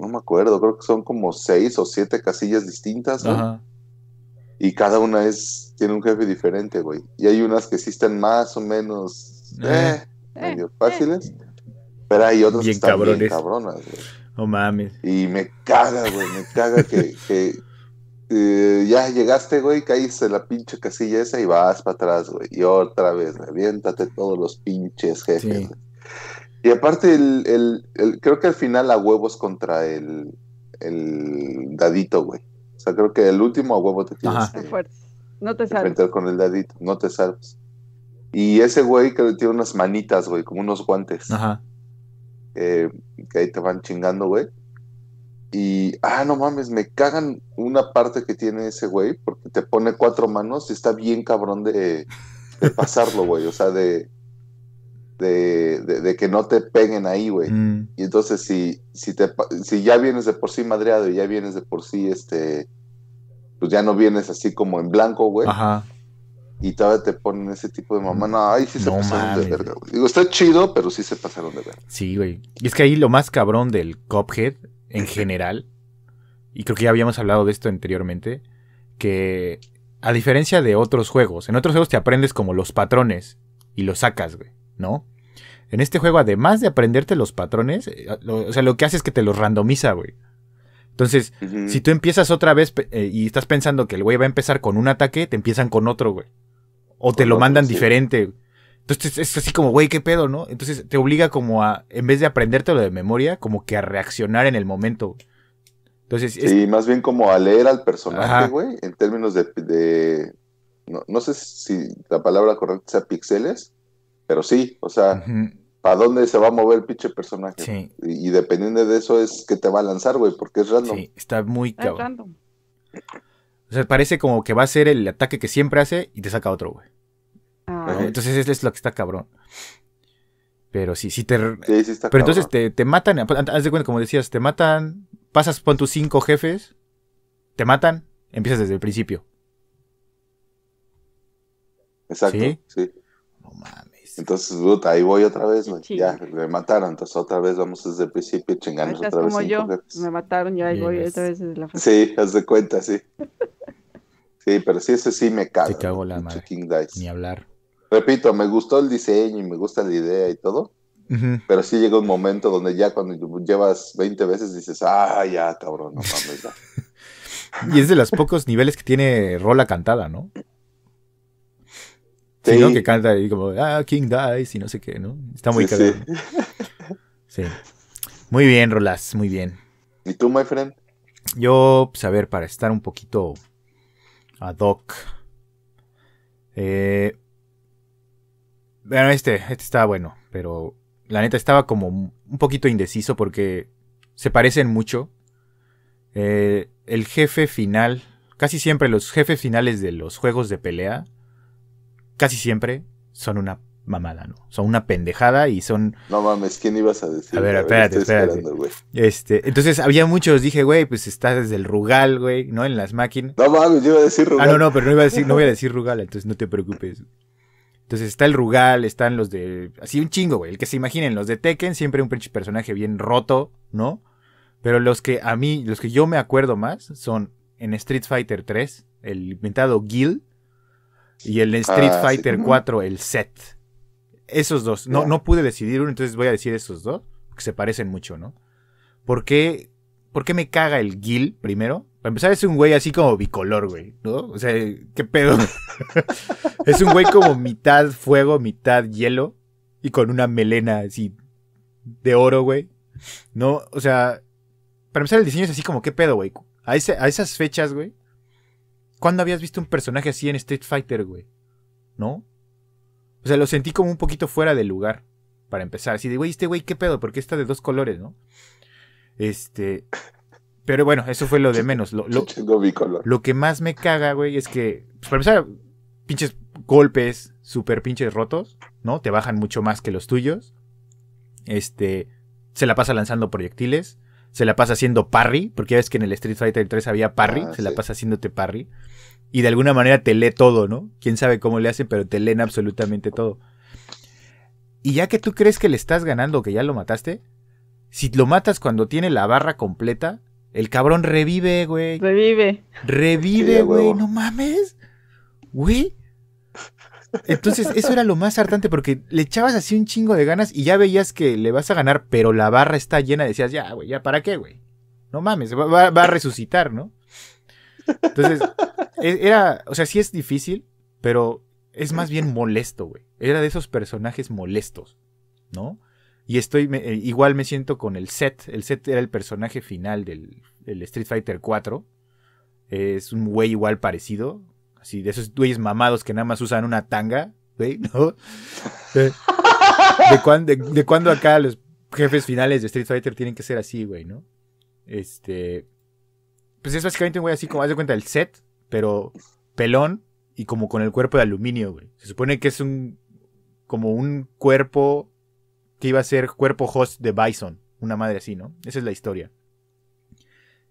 no me acuerdo, creo que son como seis o siete casillas distintas, ¿no? Y cada una es, tiene un jefe diferente, güey. Y hay unas que sí están más o menos eh, eh, medio fáciles, pero hay otras que están cabronas, güey. No mames. Y me caga, güey, me caga que, que eh, ya llegaste, güey, caíste la pinche casilla esa y vas para atrás, güey. Y otra vez, reviéntate todos los pinches jefes, güey. Y aparte, el, el, creo que al final a huevos contra el, el dadito, güey. O sea, creo que el último a huevo te tienes que, No te con el dadito, no te salves. Y ese güey que tiene unas manitas, güey, como unos guantes. Ajá. Eh, que ahí te van chingando, güey. Y, ah, no mames, me cagan una parte que tiene ese güey, porque te pone cuatro manos y está bien cabrón de pasarlo, güey. O sea, de, de, de, que no te peguen ahí, güey. Mm. Y entonces si, si, te, si ya vienes de por sí madreado y ya vienes de por sí, este, pues ya no vienes así como en blanco, güey. Ajá. Y todavía te ponen ese tipo de mamá. No, ahí sí se pasaron de verga, Digo, está chido, pero sí se pasaron de verga. Sí, güey. Y es que ahí lo más cabrón del Cophead en general, y creo que ya habíamos hablado de esto anteriormente, que a diferencia de otros juegos, en otros juegos te aprendes como los patrones y los sacas, güey. ¿no? En este juego, además de aprenderte los patrones, eh, o sea, lo que hace es que te los randomiza, güey. Entonces, si tú empiezas otra vez eh, y estás pensando que el güey va a empezar con un ataque, te empiezan con otro, güey. O te lo mandan diferente. Entonces es así como, güey, qué pedo, ¿no? Entonces te obliga como a, en vez de aprendértelo de memoria, como que a reaccionar en el momento. Entonces, Sí, más bien como a leer al personaje, güey, en términos de... No, no, sé si la palabra correcta sea pixeles, pero sí, o sea, ¿para dónde se va a mover el pinche personaje? Sí. Y, dependiendo de eso es que te va a lanzar, güey, porque es random. Sí, está muy cabrón. O sea, parece como que va a ser el ataque que siempre hace y te saca otro, güey. Ah. Entonces, es lo que está cabrón. Pero sí, sí te. Sí, sí está pero entonces te, matan. Haz de cuenta, como decías, te matan. Pasas con tus cinco jefes. Te matan. Empiezas desde el principio. Exacto. Sí. sí. No mames. Pues, entonces, ahí voy otra vez, ya, me mataron, entonces otra vez vamos desde el principio y chingamos otra vez. como yo, me mataron, ya ahí voy otra vez la Sí, haz de cuenta, sí. sí, pero sí, ese sí me cago. Te cago la madre, King Dice. ni hablar. Repito, me gustó el diseño y me gusta la idea y todo, pero sí llega un momento donde ya cuando llevas 20 veces dices, ah, ya, cabrón, no mames, No. Y es de los pocos niveles que tiene rola cantada, ¿no? Sí. Que canta ahí como, ah, King Dies y no sé qué, ¿no? Está muy cabrón. Sí. Muy bien, Rolas, muy bien. ¿Y tú, my friend? Yo, pues a ver, para estar un poquito ad hoc. Eh, bueno, este, este estaba bueno, pero la neta estaba como un poquito indeciso porque se parecen mucho. Eh, el jefe final, casi siempre los jefes finales de los juegos de pelea casi siempre son una mamada, ¿no? Son una pendejada y son. No mames, ¿quién ibas a decir? A ver, espérate, espérate. Este, entonces había muchos, dije, güey, pues está desde el Rugal, güey, ¿no? En las máquinas. No mames, yo iba a decir Rugal. Ah, no, no, pero no iba a decir, no voy a decir Rugal, entonces no te preocupes. Entonces está el Rugal, están los de. Así un chingo, güey. El que se imaginen, los de Tekken, siempre un personaje bien roto, ¿no? Pero los que a mí, los que yo me acuerdo más son en Street Fighter 3, el inventado Guild. Y el Street ah, Fighter 4, el set. Esos dos. No, no pude decidir uno, entonces voy a decir esos dos, porque se parecen mucho, ¿no? ¿Por qué, me caga el Gil primero? Para empezar, es un güey así como bicolor, güey, ¿no? O sea, ¿qué pedo? es un güey como mitad fuego, mitad hielo, y con una melena así de oro, güey. No, o sea, para empezar, el diseño es así como, ¿qué pedo, güey? a esas fechas, güey, ¿Cuándo habías visto un personaje así en Street Fighter, güey? ¿No? O sea, lo sentí como un poquito fuera de lugar, para empezar. Así de, güey, este güey, ¿qué pedo? Porque está de dos colores, ¿no? Este. Pero bueno, eso fue lo de menos. Lo, lo que más me caga, güey, es que, pues, para empezar, pinches golpes super pinches rotos, ¿no? Te bajan mucho más que los tuyos. Este. Se la pasa lanzando proyectiles se la pasa haciendo parry, porque ya ves que en el Street Fighter 3 había parry, ah, se la pasa haciéndote parry. Y de alguna manera te lee todo, ¿no? Quién sabe cómo le hacen, pero te leen absolutamente todo. Y ya que tú crees que le estás ganando, que ya lo mataste, si lo matas cuando tiene la barra completa, el cabrón revive, güey. Revive. Revive, güey. no mames. Güey, entonces, eso era lo más hartante porque le echabas así un chingo de ganas y ya veías que le vas a ganar, pero la barra está llena. Decías, ya, güey, ya, ¿para qué, güey? No mames, va, a resucitar, ¿no? Entonces, e, era, o sea, sí es difícil, pero es más bien molesto, güey. Era de esos personajes molestos, ¿no? Y estoy, eh, igual me siento con el set. El set era el personaje final del, del Street Fighter 4. Es un güey igual parecido, Así de esos güeyes mamados que nada más usan una tanga, güey, ¿no? De, cuándo acá los jefes finales de Street Fighter tienen que ser así, güey, ¿no? Este. Pues es básicamente un güey así como, haz de cuenta, el set, pero pelón y como con el cuerpo de aluminio, güey. Se supone que es un. como un cuerpo que iba a ser cuerpo host de Bison, una madre así, ¿no? Esa es la historia.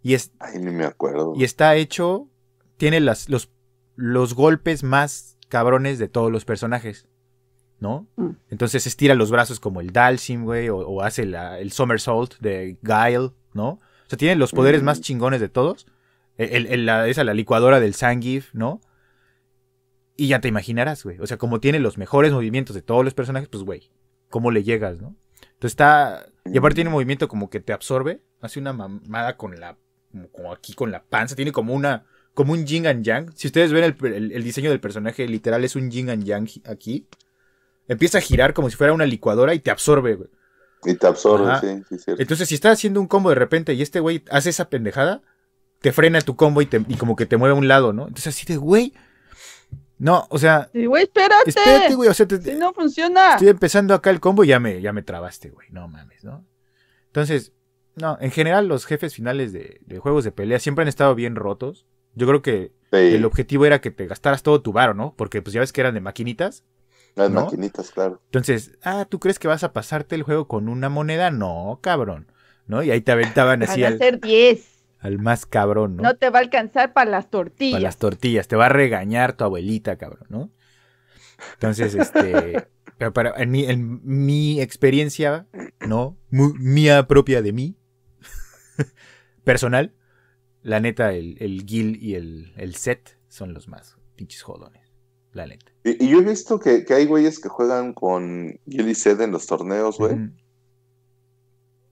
Y es. Ay, no me acuerdo. Y está hecho. Tiene las, los los golpes más cabrones de todos los personajes. ¿No? Mm. Entonces estira los brazos como el Dalsim, güey, o, hace el somersault de Guile, ¿no? O sea, tiene los poderes más mm. chingones de todos. El, el, la, esa, la licuadora del Sangif, ¿no? Y ya te imaginarás, güey. O sea, como tiene los mejores movimientos de todos los personajes, pues, güey, ¿cómo le llegas, no? Entonces está. Y aparte tiene un movimiento como que te absorbe. Hace una mamada con la. Como aquí con la panza. Tiene como una como un yin and yang. Si ustedes ven el, diseño del personaje, literal es un yin and yang aquí. Empieza a girar como si fuera una licuadora y te absorbe, güey. Y te absorbe, sí, sí, cierto. Entonces, si estás haciendo un combo de repente y este güey hace esa pendejada, te frena tu combo y, como que te mueve a un lado, ¿no? Entonces, así de, güey. No, o sea. güey, espérate. Espérate, güey. O sea, no funciona. Estoy empezando acá el combo y ya me, ya me trabaste, güey. No mames, ¿no? Entonces, no, en general, los jefes finales de juegos de pelea siempre han estado bien rotos. Yo creo que el objetivo era que te gastaras todo tu varo, ¿no? Porque pues ya ves que eran de maquinitas. Las maquinitas, claro. Entonces, ah, ¿tú crees que vas a pasarte el juego con una moneda? No, cabrón. ¿No? Y ahí te aventaban así al. 10. Al más cabrón, ¿no? No te va a alcanzar para las tortillas. Para las tortillas, te va a regañar tu abuelita, cabrón, ¿no? Entonces, este. para, en, mi, experiencia, ¿no? mía propia de mí, personal, la neta, el, Gil y el, el Set son los más pinches jodones. La neta. Y, yo he visto que, hay güeyes que juegan con Gil y Set en los torneos, güey.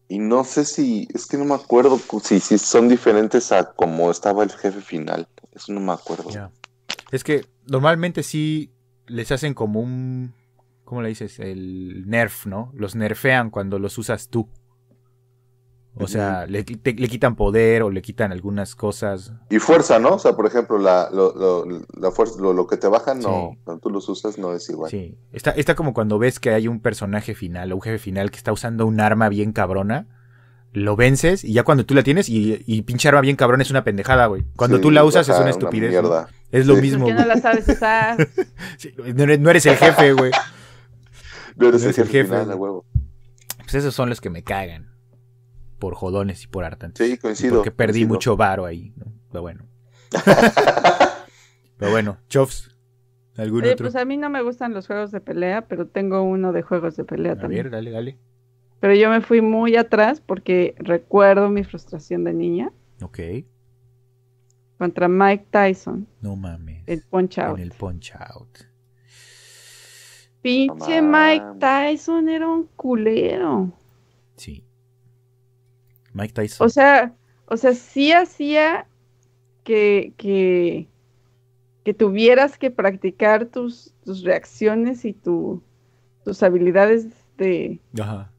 Y no sé si, es que no me acuerdo si, si son diferentes a como estaba el jefe final. Eso no me acuerdo. Es que normalmente sí les hacen como un, ¿cómo le dices? El nerf, ¿no? Los nerfean cuando los usas tú. O sea, le, quitan poder o le quitan algunas cosas. Y fuerza, ¿no? O sea, por ejemplo, la, lo, la fuerza, lo, que te bajan, no, cuando tú los usas no es igual. Sí, está, está como cuando ves que hay un personaje final o un jefe final que está usando un arma bien cabrona, lo vences y ya cuando tú la tienes y, y pinche arma bien cabrona es una pendejada, güey. Cuando tú la usas es una estupidez. Es lo mismo. ¿Por no la sabes usar? no, eres, el jefe, güey. no, eres el jefe. Pues esos son los que me cagan por jodones y por hartantes. Sí, coincido. Porque perdí mucho varo ahí, Pero bueno. pero bueno, Chofs, ¿algún Pues a mí no me gustan los juegos de pelea, pero tengo uno de juegos de pelea también. Ver, dale, dale. Pero yo me fui muy atrás porque recuerdo mi frustración de niña. Ok. Contra Mike Tyson. No mames. El Punch Out. En el Punch Out. Pinche Mike Tyson era un culero. Sí. O sea, o sea, sí hacía que, que, tuvieras que practicar tus, tus reacciones y tu, tus habilidades de... Ajá.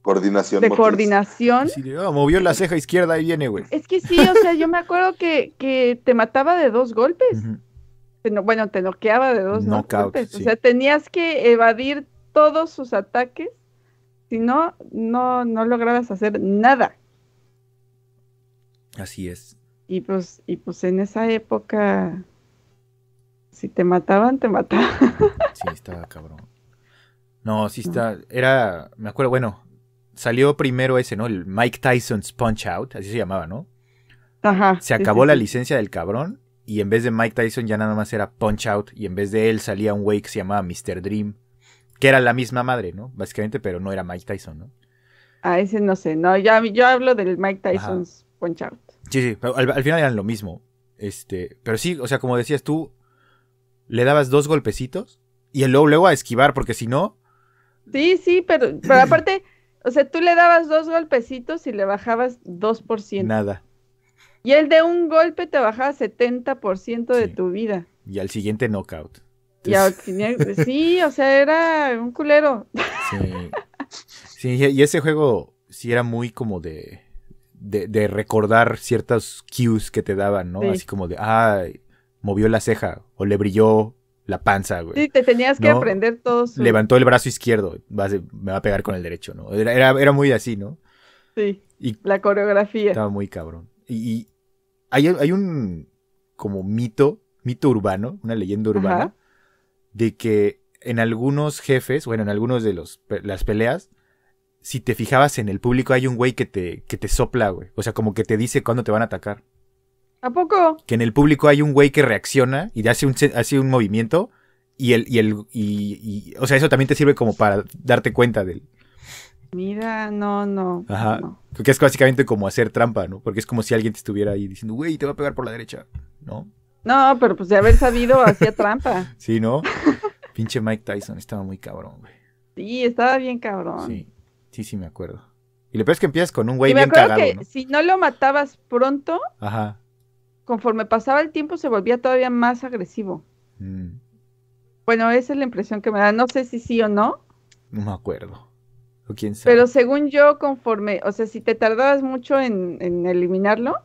Coordinación. De coordinación. Ah, movió la ceja izquierda y viene, güey. Es que sí, o sea, yo me acuerdo que, que te mataba de dos golpes. bueno, te noqueaba de dos golpes. O sea, tenías que evadir todos sus ataques si no, no, no lograbas hacer nada. Así es. Y pues, y pues en esa época, si te mataban, te mataban. Sí, estaba cabrón. No, sí está. Era, me acuerdo, bueno, salió primero ese, ¿no? El Mike Tyson's Punch Out, así se llamaba, ¿no? Ajá. Se acabó la licencia del cabrón y en vez de Mike Tyson ya nada más era Punch Out y en vez de él salía un güey que se llamaba Mr. Dream que era la misma madre, ¿no? Básicamente, pero no era Mike Tyson, ¿no? Ah, ese no sé, no, yo, yo hablo del Mike Tyson's Punch Out. Sí, sí, al, al, final eran lo mismo. Este, pero sí, o sea, como decías tú, le dabas dos golpecitos y luego, luego a esquivar, porque si no. Sí, sí, pero, pero aparte, o sea, tú le dabas dos golpecitos y le bajabas 2%. Nada. Y el de un golpe te bajaba 70% de tu vida. Y al siguiente knockout. Pues, sí, o sea, era un culero. Sí. y ese juego sí era muy como de, de, recordar ciertas cues que te daban, ¿no? Así como de, ah, movió la ceja o le brilló la panza, güey. Sí, te tenías que aprender todos Levantó el brazo izquierdo, me va a pegar con el derecho, ¿no? Era, era, muy así, ¿no? Sí, y la coreografía. Estaba muy cabrón. Y, hay, un como mito, mito urbano, una leyenda urbana, de que en algunos jefes, bueno, en algunos de las peleas, si te fijabas en el público, hay un güey que te, que te sopla, güey. O sea, como que te dice cuándo te van a atacar. ¿A poco? Que en el público hay un güey que reacciona y hace un, hace un movimiento. Y el, y el, y, o sea, eso también te sirve como para darte cuenta del. Mira, no, no. Ajá. Que es básicamente como hacer trampa, ¿no? Porque es como si alguien te estuviera ahí diciendo, güey, te va a pegar por la derecha, ¿no? No, pero pues de haber sabido hacía trampa. Sí, ¿no? Pinche Mike Tyson, estaba muy cabrón, güey. Sí, estaba bien cabrón. Sí, sí, sí, me acuerdo. Y le peor que empiezas con un güey bien cagado, que Si no lo matabas pronto, conforme pasaba el tiempo se volvía todavía más agresivo. Mm. Bueno, esa es la impresión que me da. No sé si sí o no. No me acuerdo. O quién sabe. Pero según yo, conforme, o sea, si te tardabas mucho en eliminarlo,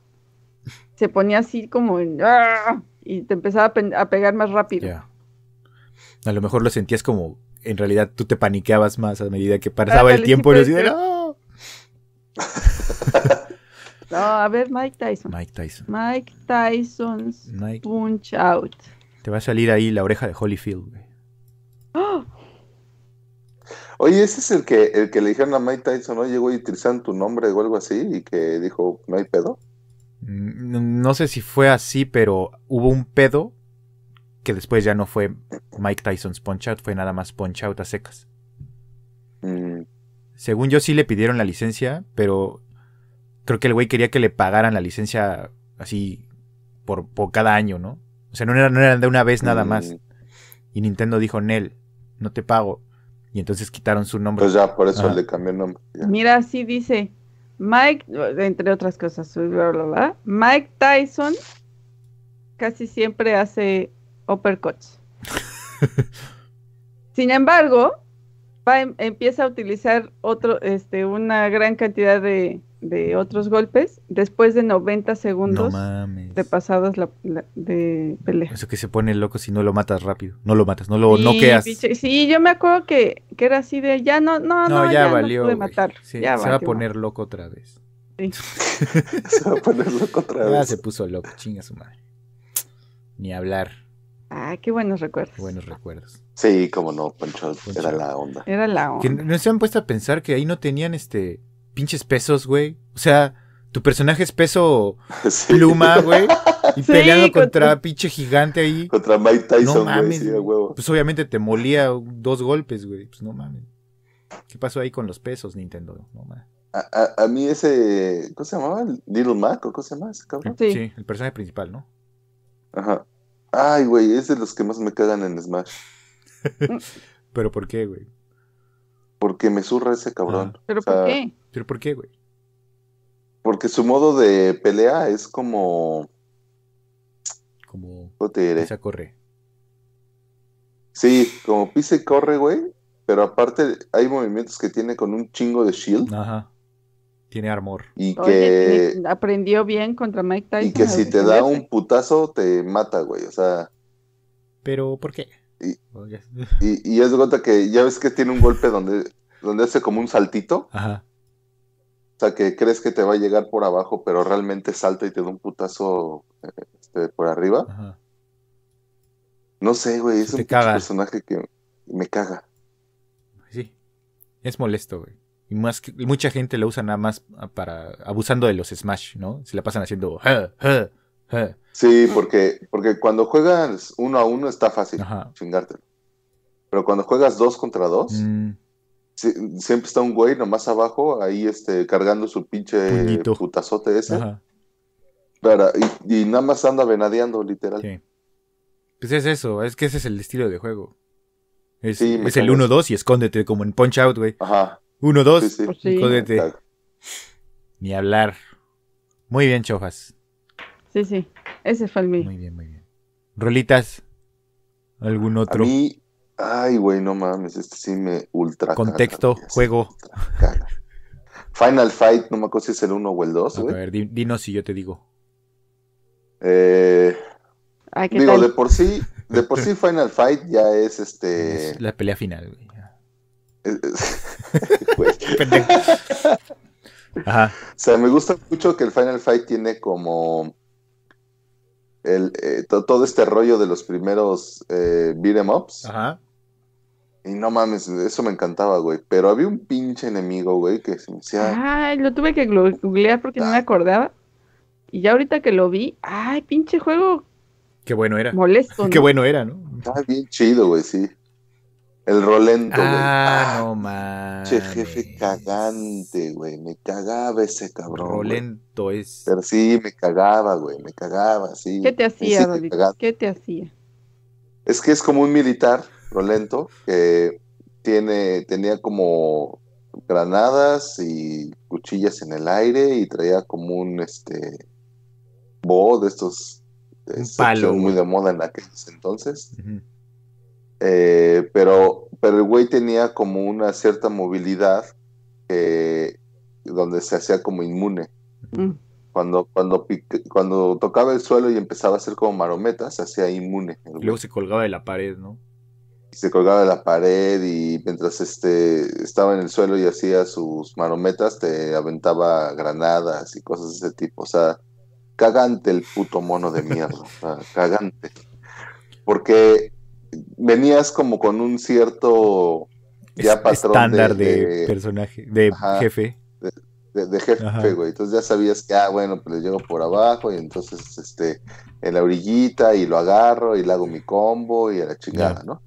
se ponía así como ah", y te empezaba a, pegar más rápido. A lo mejor lo sentías como, en realidad tú te paniqueabas más a medida que pasaba el tiempo y decías, ¡no! Ah". no, a ver, Mike Tyson. Mike Tyson. Mike Tyson's Punch Out. Te va a salir ahí la oreja de Holyfield, Oye, ese es el que, el que le dijeron a Mike Tyson, oye, a utilizar tu nombre o algo así, y que dijo, no hay pedo. No sé si fue así, pero hubo un pedo que después ya no fue Mike Tyson's Punch Out, fue nada más Punch Out a secas. Mm. Según yo sí le pidieron la licencia, pero creo que el güey quería que le pagaran la licencia así por, cada año, ¿no? O sea, no eran era de una vez nada mm. más. Y Nintendo dijo, Nel, no te pago. Y entonces quitaron su nombre. Pues ya, por eso le cambió el nombre. Mira, sí dice, Mike, entre otras cosas, Mike Tyson casi siempre hace uppercuts. Sin embargo, va, em, empieza a utilizar otro, este, una gran cantidad de de otros golpes después de 90 segundos de pasadas de pelea. Eso que se pone loco si no lo matas rápido. No lo matas, no lo noqueas. sí, yo me acuerdo que, era así de ya no, no, no, no ya, valió. No pude matar. se va a poner loco otra vez. se va a poner loco otra vez. Ya se puso loco, chinga su madre. Ni hablar. Ah, qué buenos recuerdos. buenos recuerdos. Sí, como no, Pancho, era la onda. Era la onda. Que no se han puesto a pensar que ahí no tenían este pinches pesos, güey. O sea, tu personaje es peso pluma, güey. Y sí, contra, pinche gigante ahí. Contra Mike Tyson, no mames, huevo. Pues obviamente te molía dos golpes, güey. Pues no mames. ¿Qué pasó ahí con los pesos, Nintendo? No mames. A, a, a, mí ese. ¿Cómo se llamaba? ¿Little Mac o cómo se llamaba ese cabrón? Sí. el personaje principal, ¿no? Ajá. Ay, güey, es de los que más me cagan en Smash. ¿Pero por qué, güey? Porque me zurra ese cabrón. ¿Pero por qué? ¿Pero por qué, güey? Porque su modo de pelea es como. Como. ¿Cómo te corre. Sí, como pisa y corre, güey. Pero aparte, hay movimientos que tiene con un chingo de shield. Ajá. Tiene armor. Y que. aprendió bien contra Mike Tyson. Y que si te da un putazo, te mata, güey. O sea. Pero, ¿por qué? Y, oh, y, es de que ya ves que tiene un golpe donde, donde hace como un saltito. Ajá. O sea, que crees que te va a llegar por abajo, pero realmente salta y te da un putazo eh, este, por arriba. No sé, güey, es un personaje que me caga. Sí, es molesto, güey. Y más que, mucha gente lo usa nada más para abusando de los Smash, ¿no? Se la pasan haciendo... Sí, porque, porque cuando juegas uno a uno está fácil Ajá. Pero cuando juegas dos contra dos... Mm siempre está un güey nomás abajo, ahí este, cargando su pinche putazote ese. Para, y, nada más anda venadeando, literal. Pues es eso, es que ese es el estilo de juego. Es, el 1-2 y escóndete, como en Punch Out, güey. 1-2, pues escóndete. Ni hablar. Muy bien, chofas. Sí, sí, ese fue el mío. Muy bien, muy bien. Rolitas, ¿algún otro? A Ay, güey, no mames, este sí me ultra. Contexto, juego. Final Fight, no me acuerdo si es el 1 o el 2, A ver, dinos si yo te digo. Eh, digo, de por sí, de por sí Final Fight ya es este. Es la pelea final, güey. Eh, eh, Ajá. O sea, me gusta mucho que el Final Fight tiene como el, eh, todo este rollo de los primeros eh, beat em ups. Ajá. Y no mames, eso me encantaba, güey. Pero había un pinche enemigo, güey, que se me decía. Ay, lo tuve que googlear porque no me ah. acordaba. Y ya ahorita que lo vi, ay, pinche juego. Qué bueno era. Molesto. Qué bueno era, ¿no? está ah, bien chido, güey, sí. El rolento, güey. Ah, ah no mames. Che, jefe cagante, güey. Me cagaba ese cabrón. Rolento es. Pero sí, me cagaba, güey. Me cagaba, sí. ¿Qué te hacía, ¿Qué te hacía? Es que es como un militar Rolento, que tiene, tenía como granadas y cuchillas en el aire y traía como un este bo de estos muy de moda en aquellos entonces eh, pero pero el güey tenía como una cierta movilidad donde se hacía como inmune mm. cuando cuando cuando tocaba el suelo y empezaba a hacer como marometas se hacía inmune luego se colgaba de la pared no se colgaba de la pared y mientras este, estaba en el suelo y hacía sus marometas, te aventaba granadas y cosas de ese tipo. O sea, cagante el puto mono de mierda, cagante. Porque venías como con un cierto ya patrón estándar de, personaje, de jefe. De, jefe, güey. Entonces ya sabías que, ah, bueno, pues le llego por abajo y entonces, este, en la orillita y lo agarro y le hago mi combo y a la chingada, ¿no?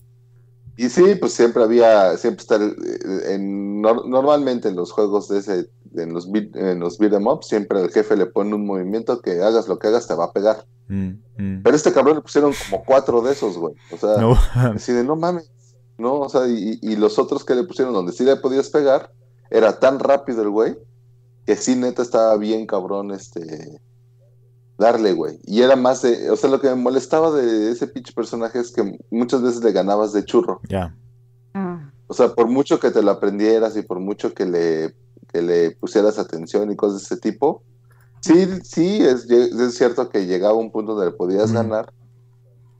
Y sí, pues siempre había, siempre está, eh, normalmente en los juegos de ese, en los, en los em up, siempre el jefe le pone un movimiento que hagas lo que hagas te va a pegar. Mm, mm. Pero este cabrón le pusieron como cuatro de esos, güey. O sea, así de no mames, ¿no? O sea, y, y, los otros que le pusieron donde sí le podías pegar, era tan rápido el güey, que sí neta estaba bien cabrón este darle, güey. Y era más de, o sea, lo que me molestaba de ese pinche personaje es que muchas veces le ganabas de churro. Ya. Ah. O sea, por mucho que te lo aprendieras y por mucho que le, le pusieras atención y cosas de ese tipo, sí, sí, es, cierto que llegaba un punto donde le podías ganar.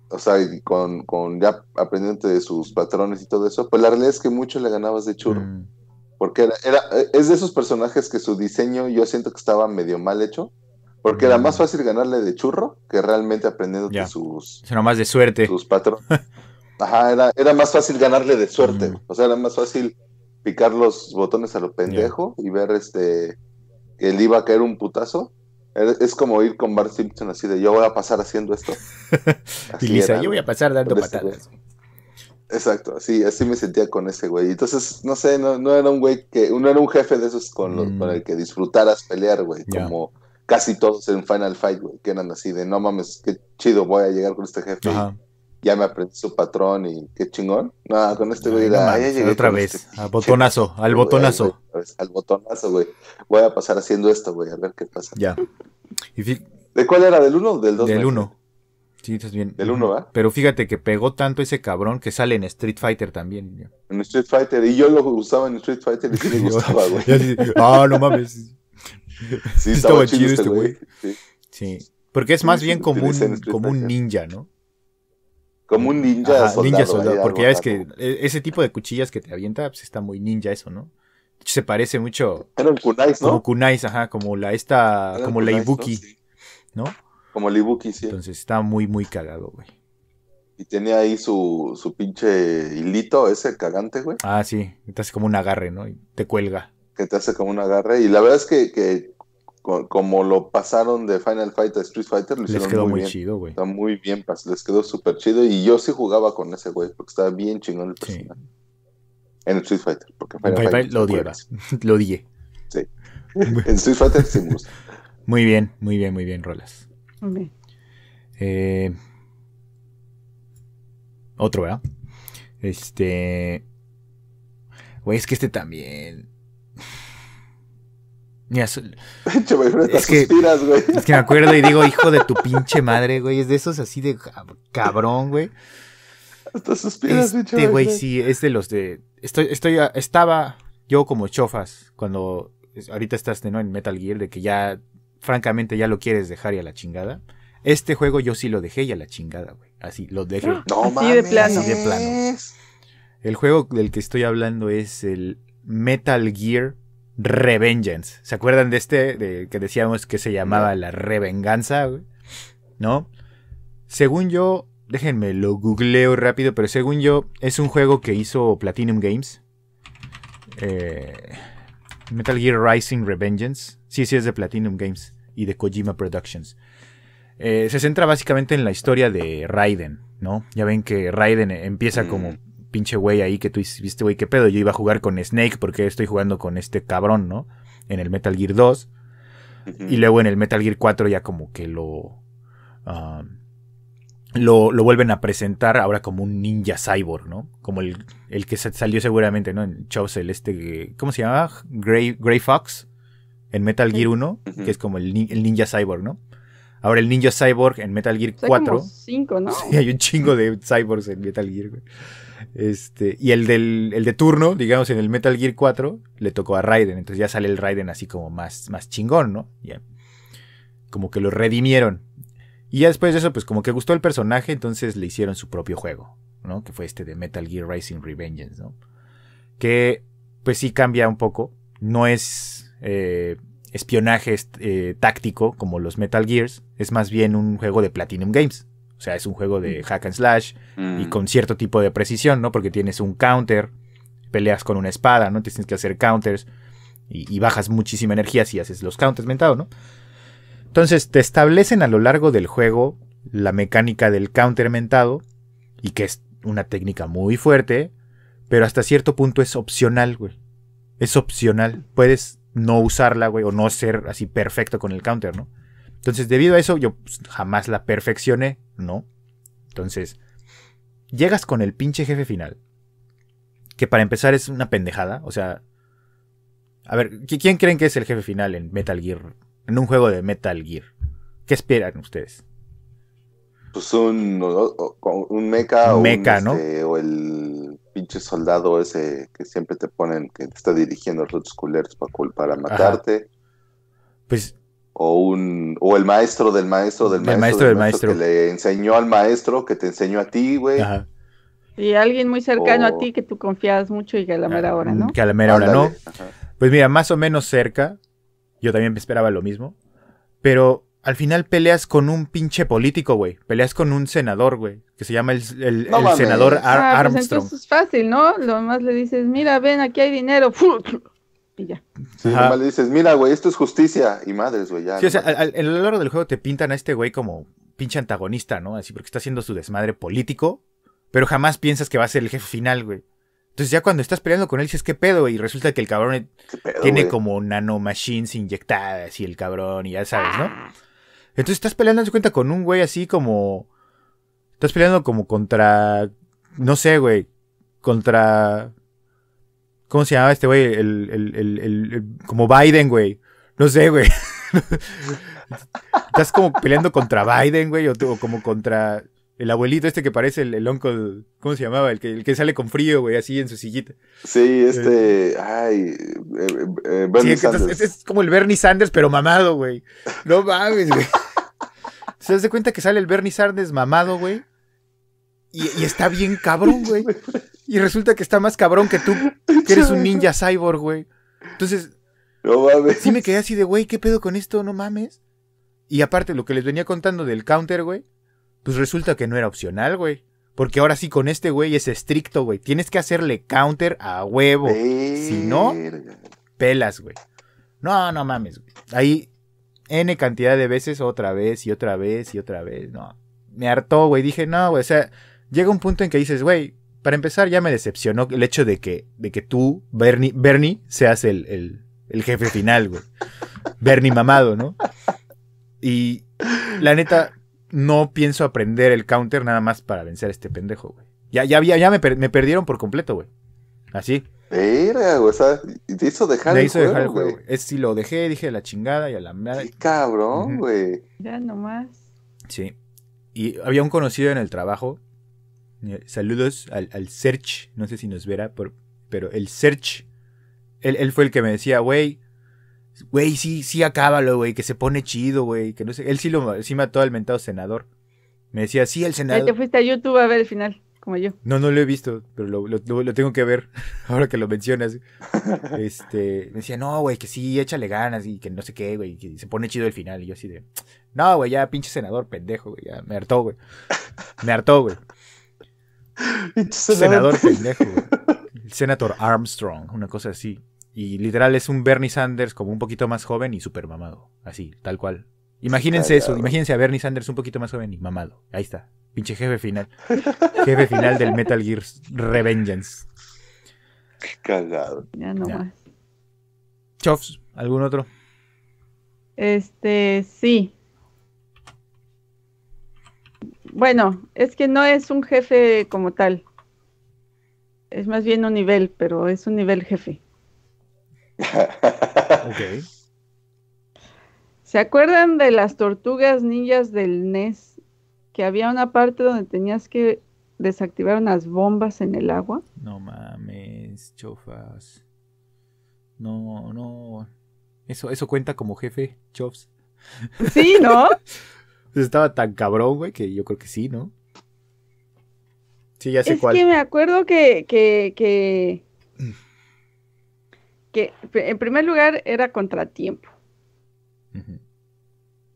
O sea, con, con ya aprendiendo de sus patrones y todo eso, pues la realidad es que mucho le ganabas de churro. Mm. Porque era, es de esos personajes que su diseño yo siento que estaba medio mal hecho porque era más fácil ganarle de churro que realmente aprendiendo sus. más de suerte. Sus patrones. Ajá, era, era, más fácil ganarle de suerte. O sea, era más fácil picar los botones a lo pendejo y ver este que le iba a caer un putazo. Es como ir con Bart Simpson así de yo voy a pasar haciendo esto. y Lisa, yo voy a pasar dando patadas. Exacto, así, así me sentía con ese güey. Entonces, no sé, no, era un güey que, no era un jefe de esos con, los, mm. con el que disfrutaras pelear, güey. Como casi todos en Final Fight, güey, que eran así de no mames, qué chido voy a llegar con este jefe. Ya me aprendí su patrón y qué chingón. No, con este güey, otra vez, este al botonazo, al botonazo. al botonazo, güey. Voy a pasar haciendo esto, güey, a ver qué pasa. Ya. Y ¿De cuál era? ¿Del 1 o del 2? Del 1. Sí, estás bien. Del 1, ¿verdad? Pero fíjate que pegó tanto ese cabrón que sale en Street Fighter también. En Street Fighter, y yo lo usaba en Street Fighter y me gustaba, güey. Ah, no mames. Sí, este este Sí. sí. Porque es más bien como un, como un ninja, ¿no? Como un ninja soldado. Ninja soldado, porque ya ves que e, ese tipo de cuchillas que te avienta, pues está muy ninja eso, ¿no? se parece mucho. Era un kunais, ¿no? Como ajá, como la esta, como la ibuki, ¿no? Como la ibuki, sí. Entonces está muy, muy cagado, güey. Y tenía ahí su, su pinche hilito, ese cagante, güey. Ah, sí, entonces como un agarre, ¿no? Y te cuelga que te hace como un agarre. Y la verdad es que, como lo pasaron de Final Fight a Street Fighter, les quedó muy, chido, güey. Está muy bien, les quedó súper chido. Y yo sí jugaba con ese güey, porque estaba bien chingón el personaje. En el Street Fighter, porque Final Fight, lo lo odié. Sí. en Street Fighter sí Muy bien, muy bien, muy bien, Rolas. Eh, otro, ¿verdad? Este. Güey, es que este también es, que, suspiras, güey. es que me acuerdo y digo, hijo de tu pinche madre, güey. Es de esos así de cabrón, güey. suspiras, Este, güey, sí, es de los de. Estoy, estoy, ah, estaba yo como chofas cuando ahorita estás ¿no? en Metal Gear, de que ya, francamente, ya lo quieres dejar y a la chingada. Este juego yo sí lo dejé y a la chingada, güey. Así, lo dejé. Ah, no así de plano. de plano. El juego del que estoy hablando es el Metal Gear Revengeance. ¿Se acuerdan de este que decíamos que se llamaba la revenganza? ¿No? Según yo, déjenme, lo googleo rápido, pero según yo, es un juego que hizo Platinum Games. Eh, Metal Gear Rising Revengeance. Sí, sí, es de Platinum Games y de Kojima Productions. Eh, se centra básicamente en la historia de Raiden, ¿no? Ya ven que Raiden empieza mm. como pinche güey ahí que tú viste, güey, qué pedo. Yo iba a jugar con Snake porque estoy jugando con este cabrón, ¿no? En el Metal Gear 2. Y luego en el Metal Gear 4 ya como que lo, lo... lo, vuelven a presentar ahora como un ninja cyborg, ¿no? Como el, el que salió seguramente, ¿no? En el este... ¿Cómo se llama? Grey, Fox. En Metal Gear 1, que es como el, ninja cyborg, ¿no? Ahora el ninja cyborg en Metal Gear 4. Hay Sí, hay un chingo de cyborgs en Metal Gear, güey. Este, y el, del, de turno, digamos, en el Metal Gear 4, le tocó a Raiden. Entonces ya sale el Raiden así como más, más chingón, ¿no? Como que lo redimieron. Y ya después de eso, pues como que gustó el personaje, entonces le hicieron su propio juego, ¿no? Que fue este de Metal Gear Rising Revengeance, ¿no? Que pues sí cambia un poco. No es eh, espionaje eh, táctico como los Metal Gears, es más bien un juego de Platinum Games. O sea, es un juego de mm. hack and slash y mm. con cierto tipo de precisión, ¿no? Porque tienes un counter, peleas con una espada, ¿no? Tienes que hacer counters y, bajas muchísima energía si haces los counters mentados, ¿no? Entonces te establecen a lo largo del juego la mecánica del counter mentado y que es una técnica muy fuerte, pero hasta cierto punto es opcional, güey. Es opcional. Puedes no usarla, güey, o no ser así perfecto con el counter, ¿no? Entonces, debido a eso, yo pues, jamás la perfeccioné ¿no? Entonces, llegas con el pinche jefe final. Que para empezar es una pendejada. O sea. A ver, ¿quién creen que es el jefe final en Metal Gear? En un juego de Metal Gear. ¿Qué esperan ustedes? Pues un, mecha, este, o el pinche soldado ese que siempre te ponen, que te está dirigiendo a los culeros para, matarte. Pues o un o el maestro del maestro del maestro, del, maestro, que le enseñó al maestro que te enseñó a ti, güey. Y alguien muy cercano a ti que tú confías mucho y que a la mera ah, hora, ¿no? Que a la mera hora no. Pues mira, más o menos cerca. Yo también me esperaba lo mismo. Pero al final peleas con un pinche político, güey. Peleas con un senador, güey. Que se llama el, senador ah, pues Armstrong. es fácil, ¿no? Lo más le dices, mira, ven, aquí hay dinero. y ya. Sí, dices, mira, güey, esto es justicia. Y madres, güey, Sí, o sea, a, lo largo del juego te pintan a este güey como pinche antagonista, ¿no? Así porque está haciendo su desmadre político, pero jamás piensas que va a ser el jefe final, güey. Entonces ya cuando estás peleando con él dices, ¿qué pedo? Y resulta que el cabrón tiene como nanomachines inyectadas y el cabrón, y ya sabes, ¿no? Ah. Entonces estás peleando, en cuenta, con un güey así como... Estás peleando como contra... No sé, güey. Contra... ¿Cómo se llamaba este güey? El, el, el, como Biden, güey. No sé, güey. Estás como peleando contra Biden, güey, o, como contra el abuelito este que parece el, el ¿cómo se llamaba? El que, el que sale con frío, güey, así en su sillita. Sí, este, ay, eh, eh, eh, Bernie Sanders. es, como el Bernie Sanders, pero mamado, güey. No mames, güey. ¿Se das de cuenta que sale el Bernie Sanders mamado, güey? Y, está bien cabrón, güey. Y resulta que está más cabrón que tú, que eres un ninja cyborg, güey. Entonces, sí me quedé así de, güey, ¿qué pedo con esto? No mames. Y aparte, lo que les venía contando del counter, güey, pues resulta que no era opcional, güey. Porque ahora sí con este güey es estricto, güey. Tienes que hacerle counter a huevo. Si no, pelas, güey. No, no mames, güey. Ahí N cantidad de veces, otra vez y otra vez y otra vez. No. Me hartó, güey. Dije, no, güey. O sea, llega un punto en que dices, güey, para empezar ya me decepcionó el hecho de que, de que tú, Bernie, Bernie seas el, el, jefe final, güey. Bernie mamado, ¿no? Y la neta, no pienso aprender el counter nada más para vencer a este pendejo, güey. Ya, ya, ya me, perdieron por completo, güey. Así. Mira, güey, o sea, te hizo dejar el hizo dejar el juego, güey. Es si lo dejé, dije la chingada y a la madre. Qué cabrón, güey. Ya nomás. Sí. Y había un conocido en el trabajo eh, saludos al, Search, no sé si nos verá, pero el Search, él, fue el que me decía, güey, güey, sí, sí, acábalo, güey, que se pone chido, güey, que no sé, él sí, lo, encima mató al mentado senador. Me decía, sí, el senador. te fuiste a YouTube a ver el final, como yo. No, no lo he visto, pero lo, tengo que ver, ahora que lo mencionas. Este, me decía, no, güey, que sí, échale ganas y que no sé qué, güey, que se pone chido el final. Y yo así de, no, güey, ya pinche senador, pendejo, güey, ya me hartó, güey. Me hartó, güey. senador pendejo. senator Armstrong, una cosa así. Y literal es un Bernie Sanders como un poquito más joven y super mamado. Así, tal cual. Imagínense eso, imagínense a Bernie Sanders un poquito más joven y mamado. Ahí está. Pinche jefe final. Jefe final del Metal Gear Revengeance. Cagado. Ya no más. ¿algún otro? Este, sí. Bueno, es que no es un jefe como tal. Es más bien un nivel, pero es un nivel jefe. Ok. ¿Se acuerdan de las tortugas ninjas del NES? Que había una parte donde tenías que desactivar unas bombas en el agua. No mames, chofas. No, no. Eso, eso cuenta como jefe, chofs. Sí, ¿no? estaba tan cabrón, güey, que yo creo que sí, ¿no? Sí, ya sé cuál. Es que me acuerdo que, que, que, mm. que, en primer lugar era contratiempo.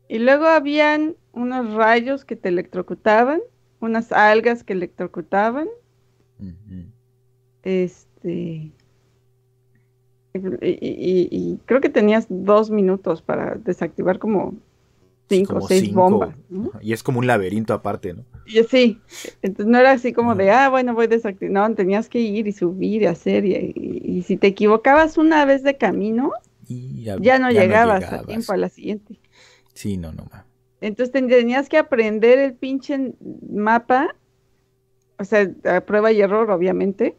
Y luego habían unos rayos que te electrocutaban, unas algas que electrocutaban. Este. y, creo que tenías dos minutos para desactivar como cinco o seis bombas. Y es como un laberinto aparte, ¿no? Y, sí, entonces no era así como de, ah, bueno, voy desactivando. No, tenías que ir y subir y hacer. Y, si te equivocabas una vez de camino, ya, ya, no, llegabas a tiempo a la siguiente. Sí, no, no, ma. Entonces tenías que aprender el pinche mapa, o sea, prueba y error, obviamente.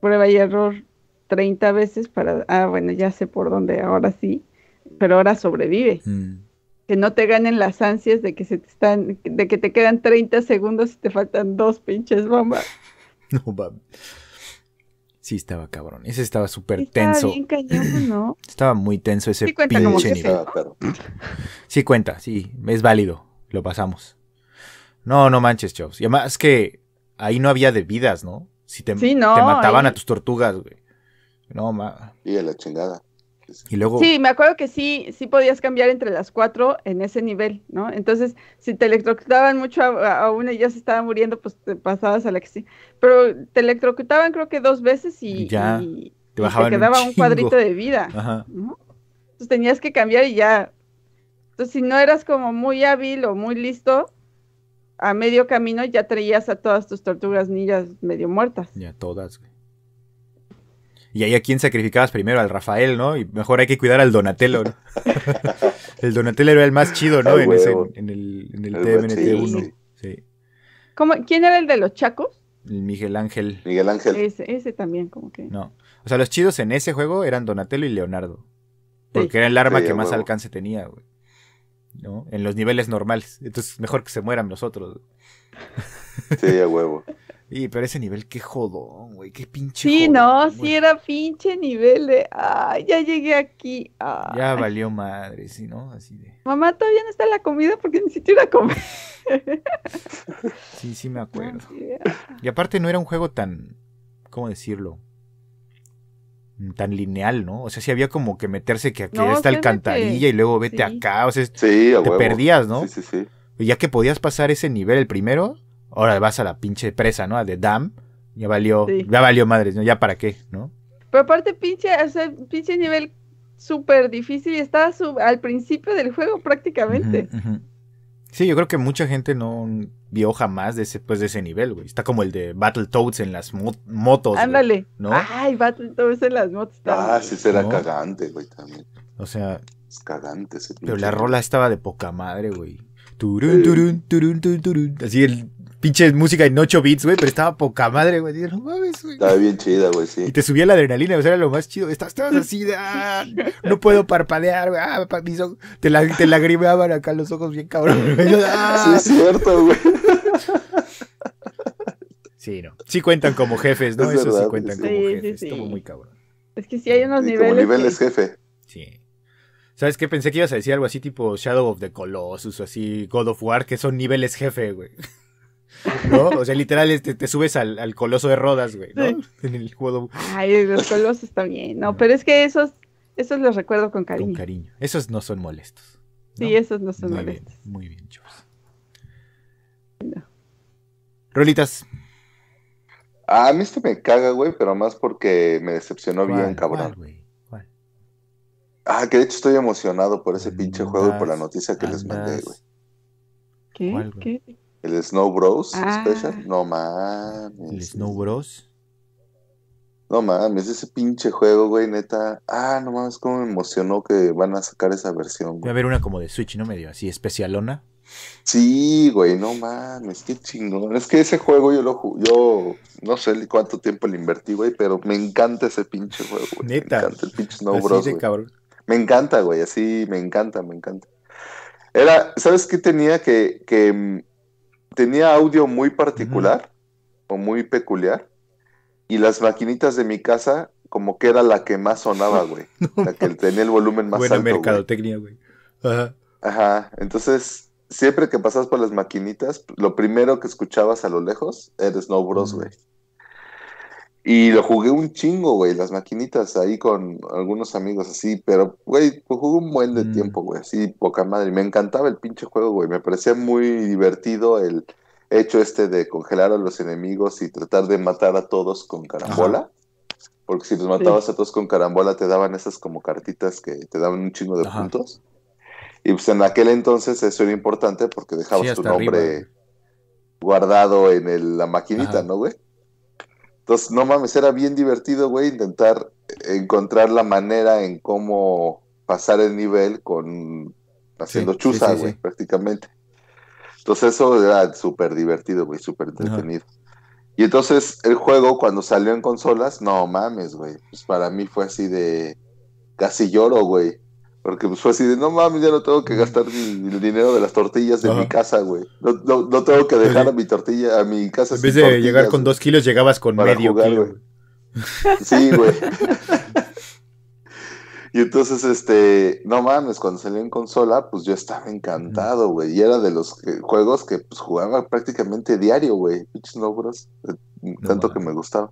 Prueba y error 30 veces para, ah, bueno, ya sé por dónde, ahora sí, pero ahora sobrevive. Mm que no te ganen las ansias de que se te están, de que te quedan 30 segundos y te faltan dos pinches bombas. No, va Sí, estaba cabrón. Ese estaba súper tenso. ¿no? Estaba muy tenso ese pinche Sí cuenta, sí, es válido. Lo pasamos. No, no manches, chavos Y además que ahí no había de vidas, ¿no? Si te, sí, no, te mataban a tus tortugas, güey. No, ma. Y a la chingada. Sí, me acuerdo que sí, sí podías cambiar entre las cuatro en ese nivel, ¿no? Entonces, si te electrocutaban mucho a, una y ya se estaba muriendo, pues te pasabas a la que sí. Pero te electrocutaban creo que dos veces y, te, quedaba un, cuadrito de vida. Entonces tenías que cambiar y ya. Entonces, si no eras como muy hábil o muy listo, a medio camino ya traías a todas tus tortugas ninjas medio muertas. Ya todas, güey. Y ahí a quién sacrificabas primero, al Rafael, ¿no? Y mejor hay que cuidar al Donatello, ¿no? el Donatello era el más chido, ¿no? en, ese, en, el, en el, TMNT1. Sí. ¿Cómo, ¿Quién era el de los chacos? El Miguel Ángel. Miguel Ángel. Ese, también, como que. No. O sea, los chidos en ese juego eran Donatello y Leonardo. Porque era el arma que más alcance tenía, ¿No? En los niveles normales. Entonces, mejor que se mueran los otros. Sí, a huevo. Y, pero ese nivel, qué jodón, güey, qué pinche. Sí, no, sí era pinche nivel de, ay, ya llegué aquí. Ya valió madre, sí, ¿no? Así de. Mamá, todavía no está la comida porque necesito ir a comer. sí, sí me acuerdo. Y aparte no era un juego tan, ¿cómo decirlo? tan lineal, ¿no? O sea, sí había como que meterse que aquí está el cantarilla y luego vete acá, o sea, te perdías, ¿no? Sí, sí, sí. Y ya que podías pasar ese nivel, el primero, ahora vas a la pinche presa, ¿no? A The Dam, ya valió, ya valió madres, ¿no? Ya para qué, ¿no? Pero aparte pinche, o sea, pinche nivel súper difícil y está al principio del juego prácticamente. Sí, yo creo que mucha gente no vio jamás de ese, pues, de ese nivel, güey. Está como el de Battletoads en las motos. Ándale. ¿no? Ay, Battletoads en las motos. También. Ah, sí, será cagante, güey, también. O sea. Es cagante ese Pero la rola estaba de poca madre, güey. Turun, turun, turun, turun, turun. Así el pinche música en 8 bits, güey, pero estaba poca madre, güey. No mames, güey. Estaba bien chida, güey, sí. Y te subía la adrenalina, o era lo más chido. Estabas, así, ah, no puedo parpadear, güey. Ah, mis ojos. Te, la, lagrimeaban acá los ojos bien cabrón. Ah". Sí, es cierto, güey. Sí, no. Sí cuentan como jefes, ¿no? Eso sí cuentan sí. como jefes. Sí, Estuvo muy cabrón. Es que sí hay unos niveles. Como niveles jefe. Sí. ¿Sabes qué? Pensé que ibas a decir algo así tipo Shadow of the Colossus o así God of War, que son niveles jefe, güey. ¿no? O sea, literal, este, te subes al, coloso de Rodas, güey, ¿no? En el juego. Ay, los colosos también, no, pero es que esos, esos los recuerdo con cariño. Con cariño, esos no son molestos. Sí, esos no son muy molestos. Bien, muy bien, chicos. Rolitas. A mí esto me caga, güey, pero más porque me decepcionó bien, cabrón. Ah, que de hecho estoy emocionado por ese pinche juego y por la noticia que les mandé, güey. ¿Qué? ¿Qué? El Snow Bros ah. No mames. El Snow Bros. No mames, ese pinche juego, güey, neta. Ah, no mames, cómo me emocionó que van a sacar esa versión. Voy a ver una como de Switch, ¿no? Medio así, especialona. Sí, güey, no mames, qué chingón. Es que ese juego yo lo yo no sé cuánto tiempo le invertí, güey, pero me encanta ese pinche juego, güey. Neta. Me encanta el pinche Snow Bros. Me encanta, güey, así, me encanta, me encanta. Era, ¿sabes qué tenía? que tenía audio muy particular o muy peculiar. Y las maquinitas de mi casa, como que era la que más sonaba, güey. la que tenía el volumen más alto. Buena mercadotecnia, güey. Ajá. Ajá. Entonces, siempre que pasabas por las maquinitas, lo primero que escuchabas a lo lejos era Snow Bros, güey. Y lo jugué un chingo, güey, las maquinitas ahí con algunos amigos así, pero, güey, pues jugué un buen de mm. tiempo, güey, así, poca madre. Me encantaba el pinche juego, güey, me parecía muy divertido el hecho este de congelar a los enemigos y tratar de matar a todos con carambola. Porque si los matabas a todos con carambola, te daban esas como cartitas que te daban un chingo de puntos. Y pues en aquel entonces eso era importante porque dejabas tu nombre guardado en la maquinita, ¿no, güey? Entonces, no mames, era bien divertido, güey, intentar encontrar la manera en cómo pasar el nivel con haciendo chusas güey, prácticamente. Entonces eso era súper divertido, güey, súper entretenido. Y entonces el juego cuando salió en consolas, no mames, güey, pues para mí fue así de casi lloro, güey. Porque pues, fue así de, no mames, ya no tengo que gastar el dinero de las tortillas de mi casa, güey. No, tengo que dejar a mi tortilla, a mi casa. En vez de llegar con dos kilos, llegabas con medio Güey. Sí, güey. y entonces, este, no mames, cuando salió en consola, pues yo estaba encantado, güey. Y era de los juegos que pues, jugaba prácticamente diario, güey. Pinches nobros. Eh, tanto que me gustaba.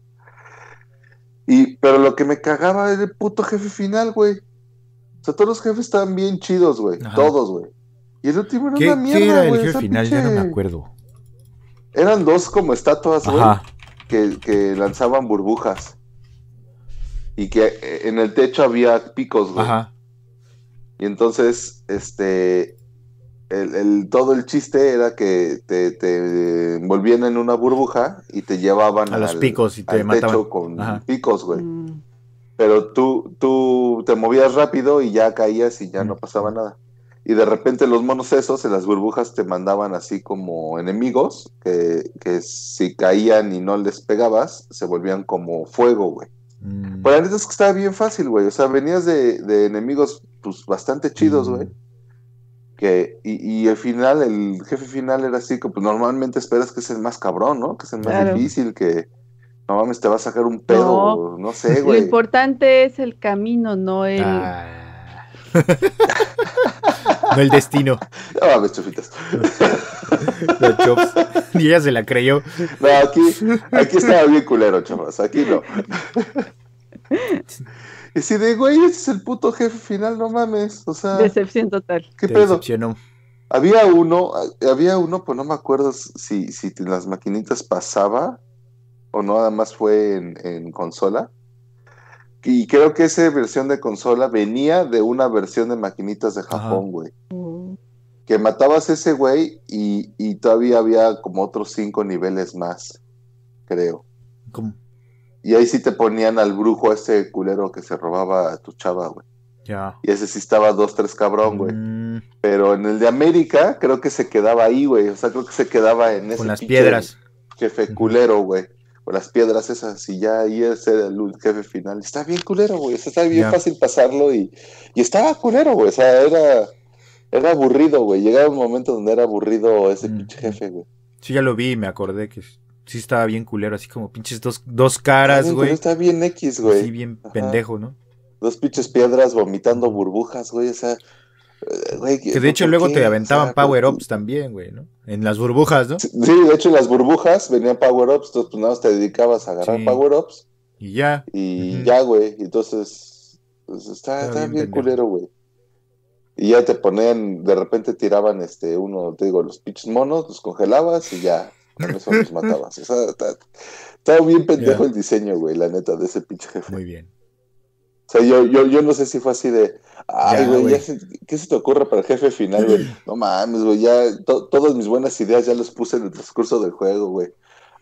Y, pero lo que me cagaba era el puto jefe final, güey. O sea, todos los jefes estaban bien chidos, güey. Todos, güey. Y el último era una mierda. ¿Qué era el jefe final? Ya no me acuerdo. Eran dos como estatuas, güey. Que, que, lanzaban burbujas. Y que eh, en el techo había picos, güey. Ajá. Y entonces, este. El, todo el chiste era que te, te, envolvían en una burbuja y te llevaban a los picos y te techo con picos, güey. Mm pero tú, tú te movías rápido y ya caías y ya no pasaba nada. Y de repente los monos esos en las burbujas te mandaban así como enemigos, que, que si caían y no les pegabas, se volvían como fuego, güey. Mm. Pero la es que estaba bien fácil, güey. O sea, venías de, de enemigos pues bastante chidos, güey. Mm. Que, y, y, el final, el jefe final era así, que pues, normalmente esperas que sea el más cabrón, ¿no? Que sea el más difícil, que, no mames, te va a sacar un pedo, no, sé, güey. Lo importante es el camino, no el... Ah. no el destino. No mames, chufitas. Y ella se la creyó. No, aquí, aquí estaba bien culero, chavas, aquí no. Y si de, güey, ese es el puto jefe final, no mames, o sea... Decepción total. ¿Qué pedo? Había uno, había uno, pues no me acuerdo si, si las maquinitas pasaba o no, nada más fue en, consola. Y creo que esa versión de consola venía de una versión de maquinitas de Japón, güey. Mm. Que matabas ese güey y, todavía había como otros cinco niveles más, creo. Y ahí sí te ponían al brujo ese culero que se robaba a tu chava, güey. Ya. Y ese sí estaba dos, tres cabrón, güey. Mm. Pero en el de América creo que se quedaba ahí, güey. O sea, creo que se quedaba en ese. Con las piedras. Jefe culero, güey las piedras esas y ya ahí ese el jefe final. Está bien culero, güey. está bien fácil pasarlo y, y estaba culero, güey. O sea, era, era aburrido, güey. Llegaba un momento donde era aburrido ese mm, pinche jefe, güey. Sí, ya lo vi y me acordé que sí estaba bien culero, así como pinches dos, dos caras, güey. Está bien X, güey. Sí, bien pendejo, ¿no? Dos pinches piedras vomitando burbujas, güey. O sea, eh, que de hecho luego te aventaban power-ups también, güey, ¿no? En las burbujas, ¿no? Sí, de hecho en las burbujas venían power-ups, entonces pues nada, más te dedicabas a agarrar power-ups. Y ya. Y ya, güey, entonces pues, está, bien, culero, güey. Y ya te ponían, de repente tiraban este uno, te digo, los pitch monos, los congelabas y ya, con eso los matabas. O sea, está, bien pendejo el diseño, güey, la neta, de ese pinche jefe. Muy bien yo, yo, no sé si fue así de, ay, güey, ¿qué se te ocurre para el jefe final, güey? No mames, güey, ya todas mis buenas ideas ya las puse en el transcurso del juego, güey.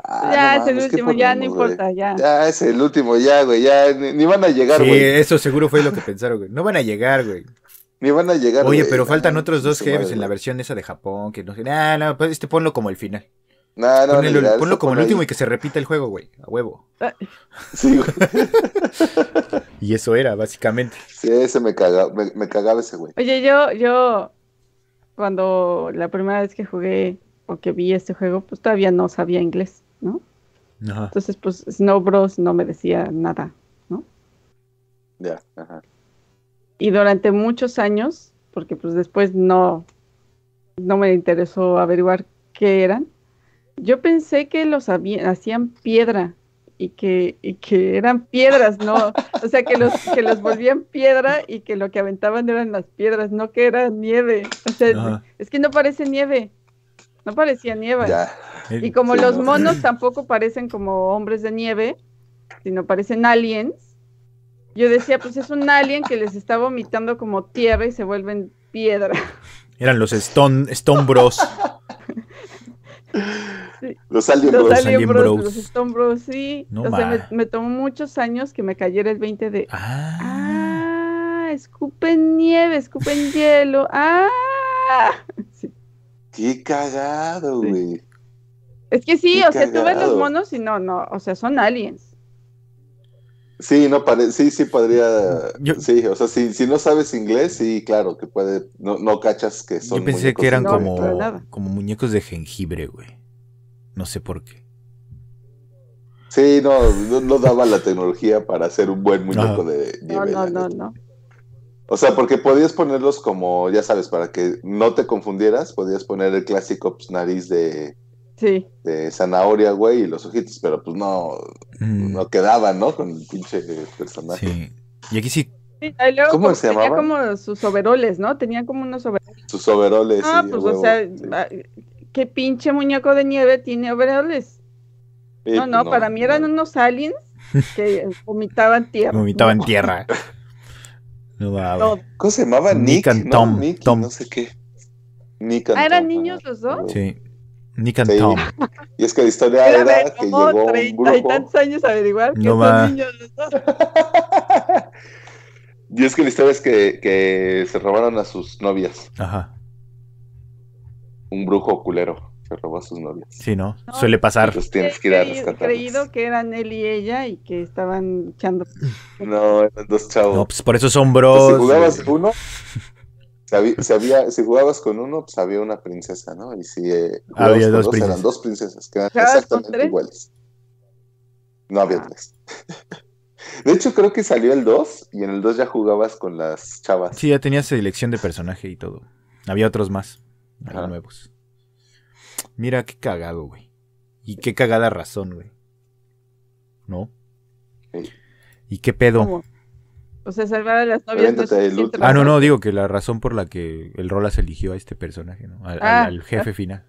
Ah, ya es el último, ya no importa, ya. Ya es el último, ya, güey, ya ni, van a llegar, güey. Sí, eso seguro fue lo que pensaron, güey. No van a llegar, güey. Ni van a llegar. Oye, pero faltan otros dos jefes en la versión esa de Japón, que no sé, nah, no, pues, este ponlo como el final no, no, ponlo como el último y que se repita el juego, güey. A huevo. y eso era, básicamente. Sí, ese me cagaba, me, cagaba ese güey. Oye, yo, yo, cuando la primera vez que jugué o que vi este juego, pues todavía no sabía inglés, ¿no? Entonces, pues Snow Bros no me decía nada, ¿no? Ya, ajá. Y durante muchos años, porque pues después no, no me interesó averiguar qué eran yo pensé que los hacían piedra y que, eran piedras, ¿no? O sea, que los, que los volvían piedra y que lo que aventaban eran las piedras, no que era nieve. O sea, es que no parece nieve. No parecía nieve. Y como los monos tampoco parecen como hombres de nieve, sino parecen aliens, yo decía, pues es un alien que les está vomitando como tierra y se vuelven piedra. Eran los Stone, Stone Bros. Los Alien Bros. Los Stone Bros, sí. o sea, me, tomó muchos años que me cayera el 20 de. Ah. ah escupen nieve, escupen hielo. ¡Ah! ¡Qué cagado, güey! Es que sí, o sea, tú ves los monos y no, no, o sea, son aliens. Sí, no sí, sí podría. sí, o sea, si, no sabes inglés, sí, claro, que puede. No, no cachas que son. Yo pensé que eran como, como muñecos de jengibre, güey. No sé por qué. Sí, no, no, daba la tecnología para hacer un buen muñeco de No, no, no, no. O sea, porque podías ponerlos como, ya sabes, para que no te confundieras, podías poner el clásico pues, nariz de, sí. de zanahoria, güey, y los ojitos, pero pues no, mm. no quedaba, ¿no? Con el pinche personaje. Sí. Y aquí sí ¿Cómo como, se tenía como sus overoles, ¿no? Tenía como unos overoles. Sus overoles. Ah, pues, o sea, ah, ¿Qué pinche muñeco de nieve tiene overoles? Eh, no, pues no, para mí eran unos aliens que vomitaban tierra. Vomitaban tierra. No, ¿Cómo se llamaba? Nick, Nick Tom. Nick Tom. No sé qué. Nick and ¿Ah, ¿Eran niños los dos? Sí. Nick and Tom. Y es que la historia era que llegó un grupo... y tantos años a averiguar que son niños los dos. y es que la historia es que, que se robaron a sus novias. Ajá un brujo culero se robó a sus novias. Sí, ¿no? Suele pasar. tienes que ir a creído que eran él y ella y que estaban echando. No, eran dos chavos. No, pues, por eso son bros. Pues, si jugabas uno, si, había, si jugabas con uno, pues había una princesa, ¿no? Y si eh, había dos, eran dos princesas, que eran exactamente iguales. No había ah. tres. De hecho, creo que salió el 2 y en el 2 ya jugabas con las chavas. Sí, ya tenías selección de personaje y todo. Había otros más nuevos. Mira, qué cagado, güey. Y qué cagada razón, güey. ¿No? ¿Y qué pedo? O sea, salvar a las novias. ah, no, no, digo que la razón por la que el Rolas eligió a este personaje, ¿no? Al, ah, jefe ah. final.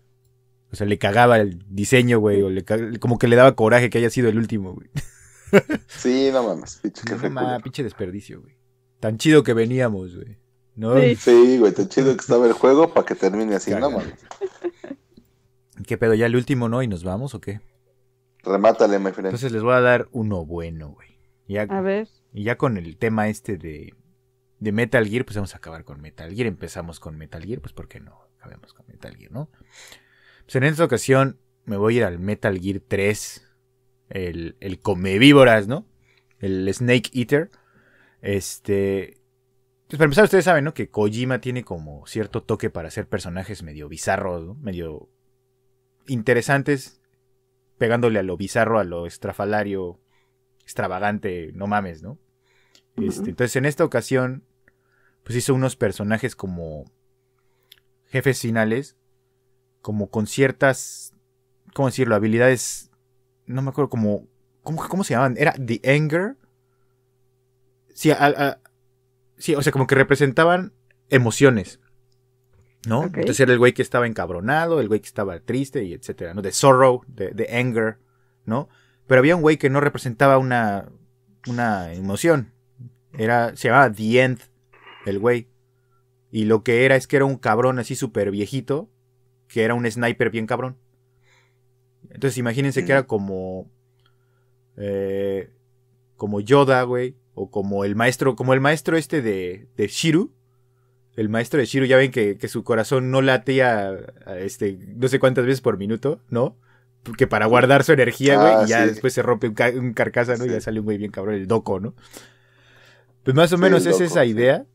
O sea, le cagaba el diseño, güey, o le como que le daba coraje que haya sido el último, güey. Sí, no mames, pinche pinche desperdicio, güey. Tan chido que veníamos, güey. ¿No? Sí. güey, chido que estaba el juego para que termine así, no mames. ¿Qué pedo? ¿Ya el último no? ¿Y nos vamos o qué? Remátale, mi friend. Entonces les voy a dar uno bueno, güey. Ya, a ver. Y ya con el tema este de, de Metal Gear, pues vamos a acabar con Metal Gear. Empezamos con Metal Gear, pues ¿por qué no? Acabemos con Metal Gear, ¿no? Pues en esta ocasión me voy a ir al Metal Gear 3, el, el come ¿no? El Snake Eater. Este, pues para empezar, ustedes saben, ¿no? Que Kojima tiene como cierto toque para hacer personajes medio bizarros, medio interesantes, pegándole a lo bizarro, a lo estrafalario, extravagante, no mames, ¿no? Este, entonces, en esta ocasión, pues hizo unos personajes como jefes finales, como con ciertas, ¿cómo decirlo? Habilidades, no me acuerdo, como, ¿cómo, cómo se llamaban? Era The Anger. Sí, a, Sí, o sea, como que representaban emociones. ¿No? Entonces era el güey que estaba encabronado, el güey que estaba triste y etcétera, ¿no? De sorrow, de, anger, ¿no? Pero había un güey que no representaba una, una emoción. Era, se llamaba The End, el güey. Y lo que era es que era un cabrón así súper viejito, que era un sniper bien cabrón. Entonces imagínense que mm. era como... Eh, como Yoda, güey. O como el maestro, como el maestro este de, de Shiru. El maestro de Shiru, ya ven que, su corazón no late este, no sé cuántas veces por minuto, ¿no? Porque para guardar su energía, güey, ah, y ya después se rompe un, carcasa, ¿no? Y ya sale un güey bien cabrón, el doco, ¿no? Pues más o menos es esa idea.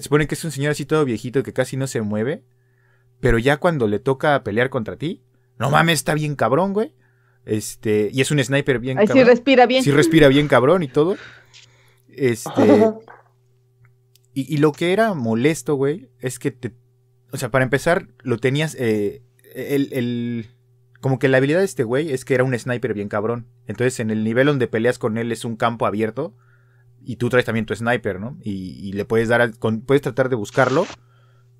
Supone que es un señor así todo viejito que casi no se mueve. Pero ya cuando le toca pelear contra ti, no mames, está bien cabrón, güey. Este, y es un sniper bien si cabrón. respira bien. Sí respira bien cabrón y todo. Este. y, lo que era molesto, güey, es que te. O sea, para empezar, lo tenías. Eh, el, como que la habilidad de este güey es que era un sniper bien cabrón. Entonces, en el nivel donde peleas con él es un campo abierto. Y tú traes también tu sniper, ¿no? Y, le puedes dar. puedes tratar de buscarlo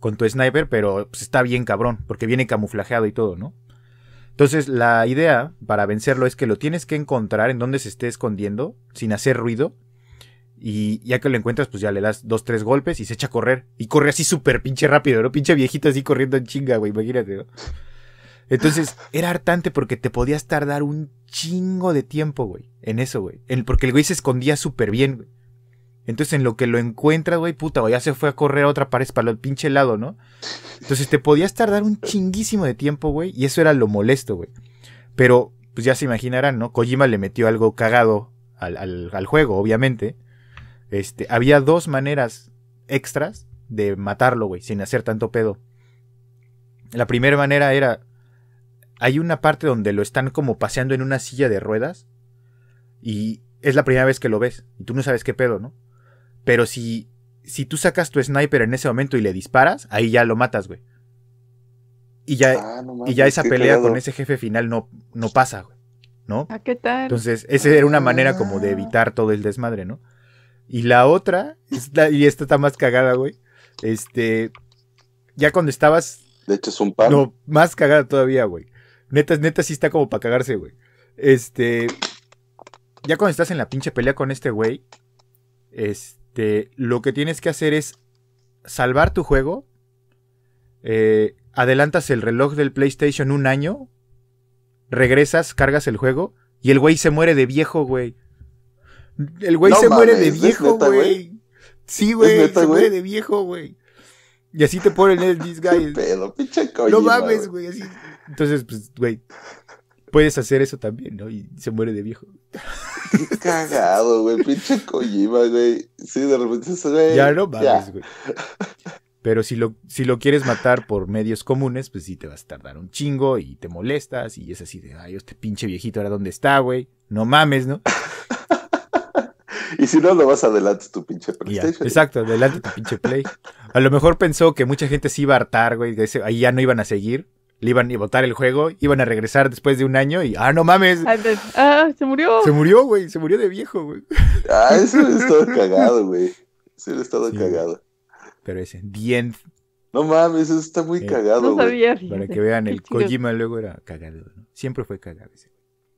con tu sniper, pero pues, está bien cabrón, porque viene camuflajeado y todo, ¿no? Entonces, la idea para vencerlo es que lo tienes que encontrar en donde se esté escondiendo, sin hacer ruido, y ya que lo encuentras, pues ya le das dos, tres golpes y se echa a correr. Y corre así súper pinche rápido, ¿no? Pinche viejito así corriendo en chinga, güey, imagínate, ¿no? Entonces, era hartante porque te podías tardar un chingo de tiempo, güey, en eso, güey. porque el güey se escondía súper bien, güey. Entonces, en lo que lo encuentras, güey, puta, o ya se fue a correr a otra pared para el pinche lado, ¿no? Entonces, te podías tardar un chinguísimo de tiempo, güey, y eso era lo molesto, güey. Pero, pues ya se imaginarán, ¿no? Kojima le metió algo cagado al, al juego, obviamente. Este, había dos maneras extras de matarlo, güey, sin hacer tanto pedo. La primera manera era. Hay una parte donde lo están como paseando en una silla de ruedas. Y es la primera vez que lo ves. Y tú no sabes qué pedo, ¿no? Pero si. Si tú sacas tu sniper en ese momento y le disparas, ahí ya lo matas, güey. Y ya, ah, y ya esa pelea con ese jefe final no, no pasa, güey. ¿No? Ah, qué tal? Entonces, esa era una manera como de ah. evitar todo el desmadre, ¿no? Y la otra, y esta está más cagada, güey. Este, ya cuando estabas. De hecho, es un par. más cagada todavía, güey. Neta, neta, sí está como para cagarse, güey. Este. Ya cuando estás en la pinche pelea con este güey, este, lo que tienes que hacer es salvar tu juego. Eh, adelantas el reloj del PlayStation un año. Regresas, cargas el juego. Y el güey se muere de viejo, güey. El güey se muere de viejo, güey. Sí, güey, se muere de viejo, güey. Y así te ponen el disguise. No mames, güey, Entonces, pues, güey, puedes hacer eso también, ¿no? Y se muere de viejo. cagado, güey, pinche cojima, güey. Sí, de repente se ve. Ya no mames, güey. Pero si lo, si lo quieres matar por medios comunes, pues sí te vas a tardar un chingo y te molestas y es así de, ay, este pinche viejito ahora dónde está, güey. No mames, ¿no? Y si no, lo vas adelante tu pinche PlayStation. exacto, adelante tu pinche Play. A lo mejor pensó que mucha gente se iba a hartar, güey, ahí ya no iban a seguir. Le iban a votar el juego, iban a regresar después de un año y, ah, no mames. Ah, ah se murió. Se murió, güey, se murió de viejo, güey. Ah, eso le estado cagado, güey. Eso ha estado cagado. Pero ese, bien No mames, eso está muy eh, cagado, no sabía, güey. Para que vean, el Kojima luego era cagado, ¿no? Siempre fue cagado ese.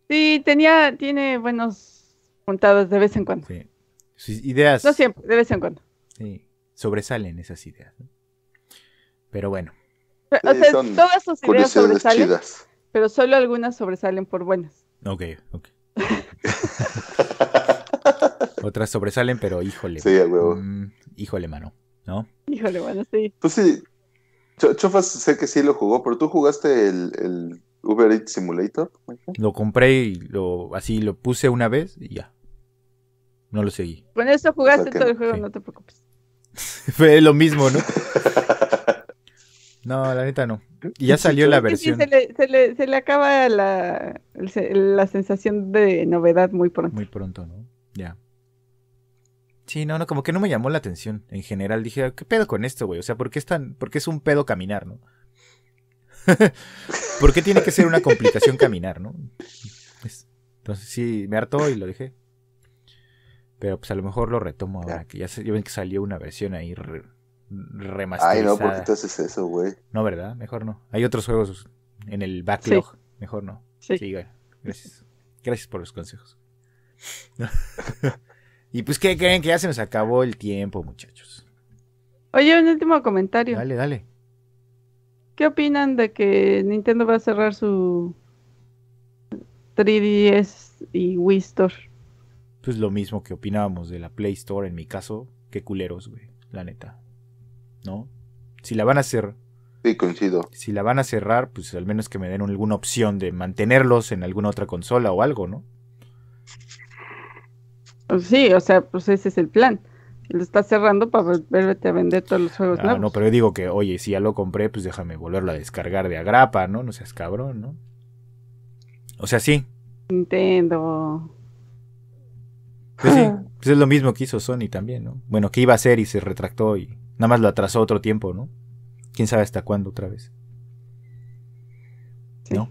Sí, tenía, tiene buenos juntadas de vez en cuando. Sí. Sus ideas. No siempre, de vez en cuando. Sí, sobresalen esas ideas. ¿no? Pero bueno. o sea, todas sus ideas sobresalen, chidas. pero solo algunas sobresalen por buenas. Ok, ok. Otras sobresalen, pero híjole. Sí, huevo. Mm, híjole, mano, ¿no? Híjole, mano, sí. Pues sí. Chofas sé que sí lo jugó, pero tú jugaste el, el Uber Eats Simulator. Lo compré y lo así lo puse una vez y ya. No lo seguí. Con eso jugaste todo el juego, no te preocupes. Fue lo mismo, ¿no? no, la neta no. Y ya salió la versión. se, le, acaba la, la sensación de novedad muy pronto. Muy pronto, ¿no? Ya. Sí, no, no, como que no me llamó la atención en general. Dije, ah, ¿qué pedo con esto, güey? O sea, ¿por qué es tan, por qué es un pedo caminar, no? Porque tiene que ser una complicación caminar, no? Entonces sí, me hartó y lo dejé. Pero pues a lo mejor lo retomo ahora, que ya, se, ven que salió una versión ahí remasterizada. Ay, no, porque haces eso, güey? No, ¿verdad? Mejor no. Hay otros juegos en el backlog. Mejor no. Sí. gracias. Gracias por los consejos. y pues, ¿qué creen? Que ya se nos acabó el tiempo, muchachos. Oye, un último comentario. Dale, dale. ¿Qué opinan de que Nintendo va a cerrar su 3DS y Wii Store? Pues lo mismo que opinábamos de la Play Store, en mi caso, qué culeros, güey, la neta. ¿No? Si la van a hacer. Sí, coincido. Si la van a cerrar, pues al menos que me den alguna opción de mantenerlos en alguna otra consola o algo, ¿no? Pues sí, o sea, pues ese es el plan lo está cerrando para volverte a vender todos los juegos. Ah, no, pero yo digo que, oye, si ya lo compré, pues déjame volverlo a descargar de agrapa, ¿no? No seas cabrón, ¿no? O sea, sí. Nintendo. Pues sí, pues es lo mismo que hizo Sony también, ¿no? Bueno, que iba a hacer y se retractó y nada más lo atrasó otro tiempo, ¿no? Quién sabe hasta cuándo otra vez. ¿No?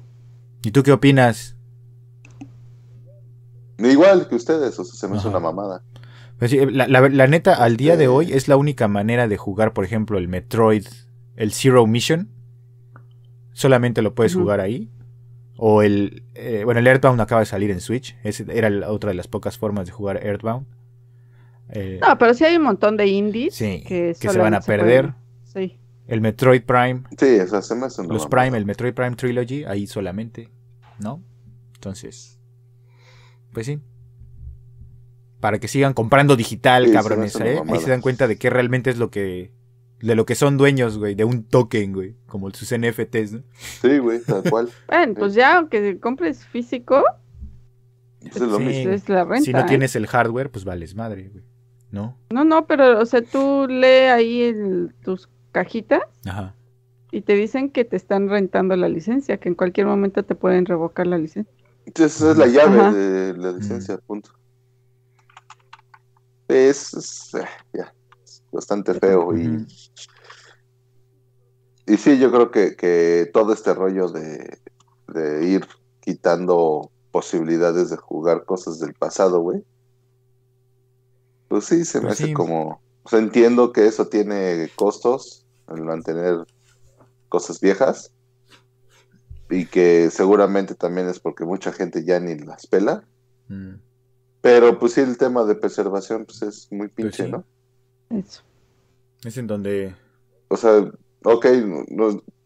¿Y tú qué opinas? Igual que ustedes, o sea, se me hizo una mamada. Eh, la, neta, al día de hoy es la única manera de jugar, por ejemplo, el Metroid, el Zero Mission. Solamente lo puedes jugar ahí. O el. Eh, bueno, el Earthbound acaba de salir en Switch. Esa era otra de las pocas formas de jugar Earthbound. Eh, no, pero sí hay un montón de indies que, se van a perder. El Metroid Prime. Sí, Los Prime, el Metroid Prime Trilogy, ahí solamente. ¿No? Entonces. Pues sí para que sigan comprando digital, cabrones, ¿eh? Ahí se dan cuenta de que realmente es lo que de lo que son dueños, güey, de un token, güey, como sus NFTs, ¿no? Sí, güey, tal cual. bueno, pues ya aunque compres físico, es, lo mismo. la renta. Si no ¿eh? tienes el hardware, pues vales madre, güey. ¿No? No, no, pero o sea, tú lee ahí tus cajitas. Ajá. Y te dicen que te están rentando la licencia, que en cualquier momento te pueden revocar la licencia. Entonces, esa es la llave de la licencia, punto. Ah, es, bastante feo y, y sí, yo creo que, todo este rollo de, ir quitando posibilidades de jugar cosas del pasado, güey. Pues sí, se me pues hace como... Pues entiendo que eso tiene costos, el mantener cosas viejas, y que seguramente también es porque mucha gente ya ni las pela. Mm. Pero pues sí, el tema de preservación pues es muy pues pinche, ¿no? Eso. Es en donde... O sea, ok,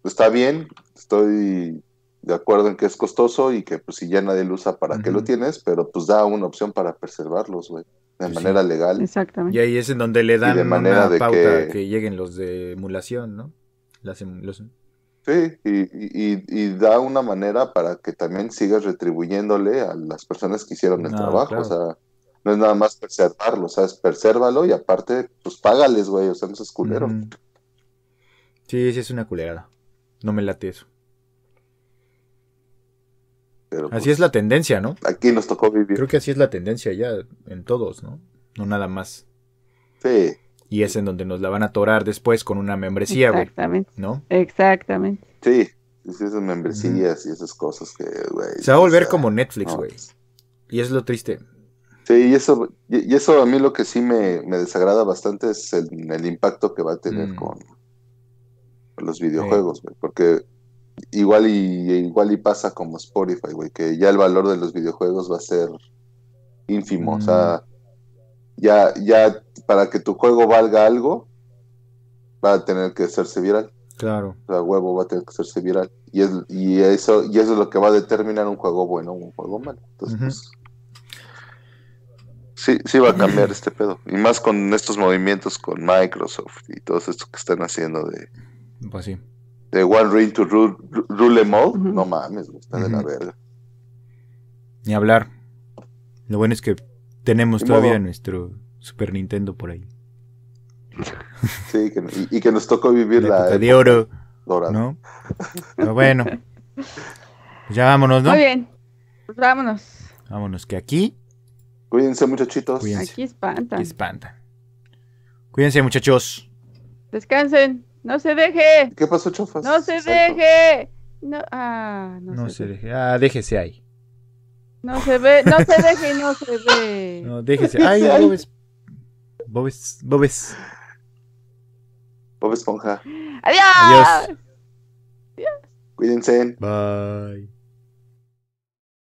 está bien, estoy de acuerdo en que es costoso y que pues si ya nadie lo usa, ¿para qué lo tienes? Pero pues da una opción para preservarlos, güey, de pues manera legal. Exactamente. Y ahí es en donde le dan de pauta que... lleguen los de emulación, ¿no? Las em, Sí, y, y, da una manera para que también sigas retribuyéndole a las personas que hicieron el trabajo. O sea, no es nada más preservarlo, o sea, es y aparte, pues págales, güey, o sea, no seas culero. Sí, sí, es una culerada. No me late eso. así pues, es la tendencia, ¿no? Aquí nos tocó vivir. Creo que así es la tendencia ya en todos, ¿no? No nada más. Sí y es en donde nos la van a atorar después con una membresía, güey. Exactamente. ¿No? Exactamente. Sí, esas membresías y esas cosas que, güey. Se va a volver como Netflix, güey. Y es lo triste. Sí, y eso, y eso a mí lo que sí me, desagrada bastante es el, impacto que va a tener mm. con los videojuegos, güey. Porque igual y igual y pasa como Spotify, güey, que ya el valor de los videojuegos va a ser ínfimo. O sea, mm. ya, ya para que tu juego valga algo, va a tener que hacerse viral. Claro. La huevo va a tener que hacerse viral. Y, y, eso, y eso es lo que va a determinar un juego bueno o un juego malo. Entonces, pues, sí, sí va a cambiar este pedo. Y más con estos movimientos con Microsoft y todo esto que están haciendo de. Pues sí. De One Ring to Rule, rule em No mames, está de la verga. Ni hablar. Lo bueno es que tenemos todavía nuestro Super Nintendo por ahí. Sí, que, y, que nos tocó vivir la, de oro. Dorado. ¿no? Pero bueno, pues ya vámonos, ¿no? Muy bien, pues vámonos. Vámonos, que aquí. Cuídense, muchachitos. Aquí espantan. Aquí espantan. Cuídense, muchachos. Descansen. No se deje. ¿Qué pasó, chofas? No se deje. No, ah, no, se, deje. Ah, déjese ahí. No se ve, no se deje, no se ve. No, déjese. Ay, es... Bob, es, Bob, es. Esponja. Adiós. Adiós. Adiós. Cuídense. Bye.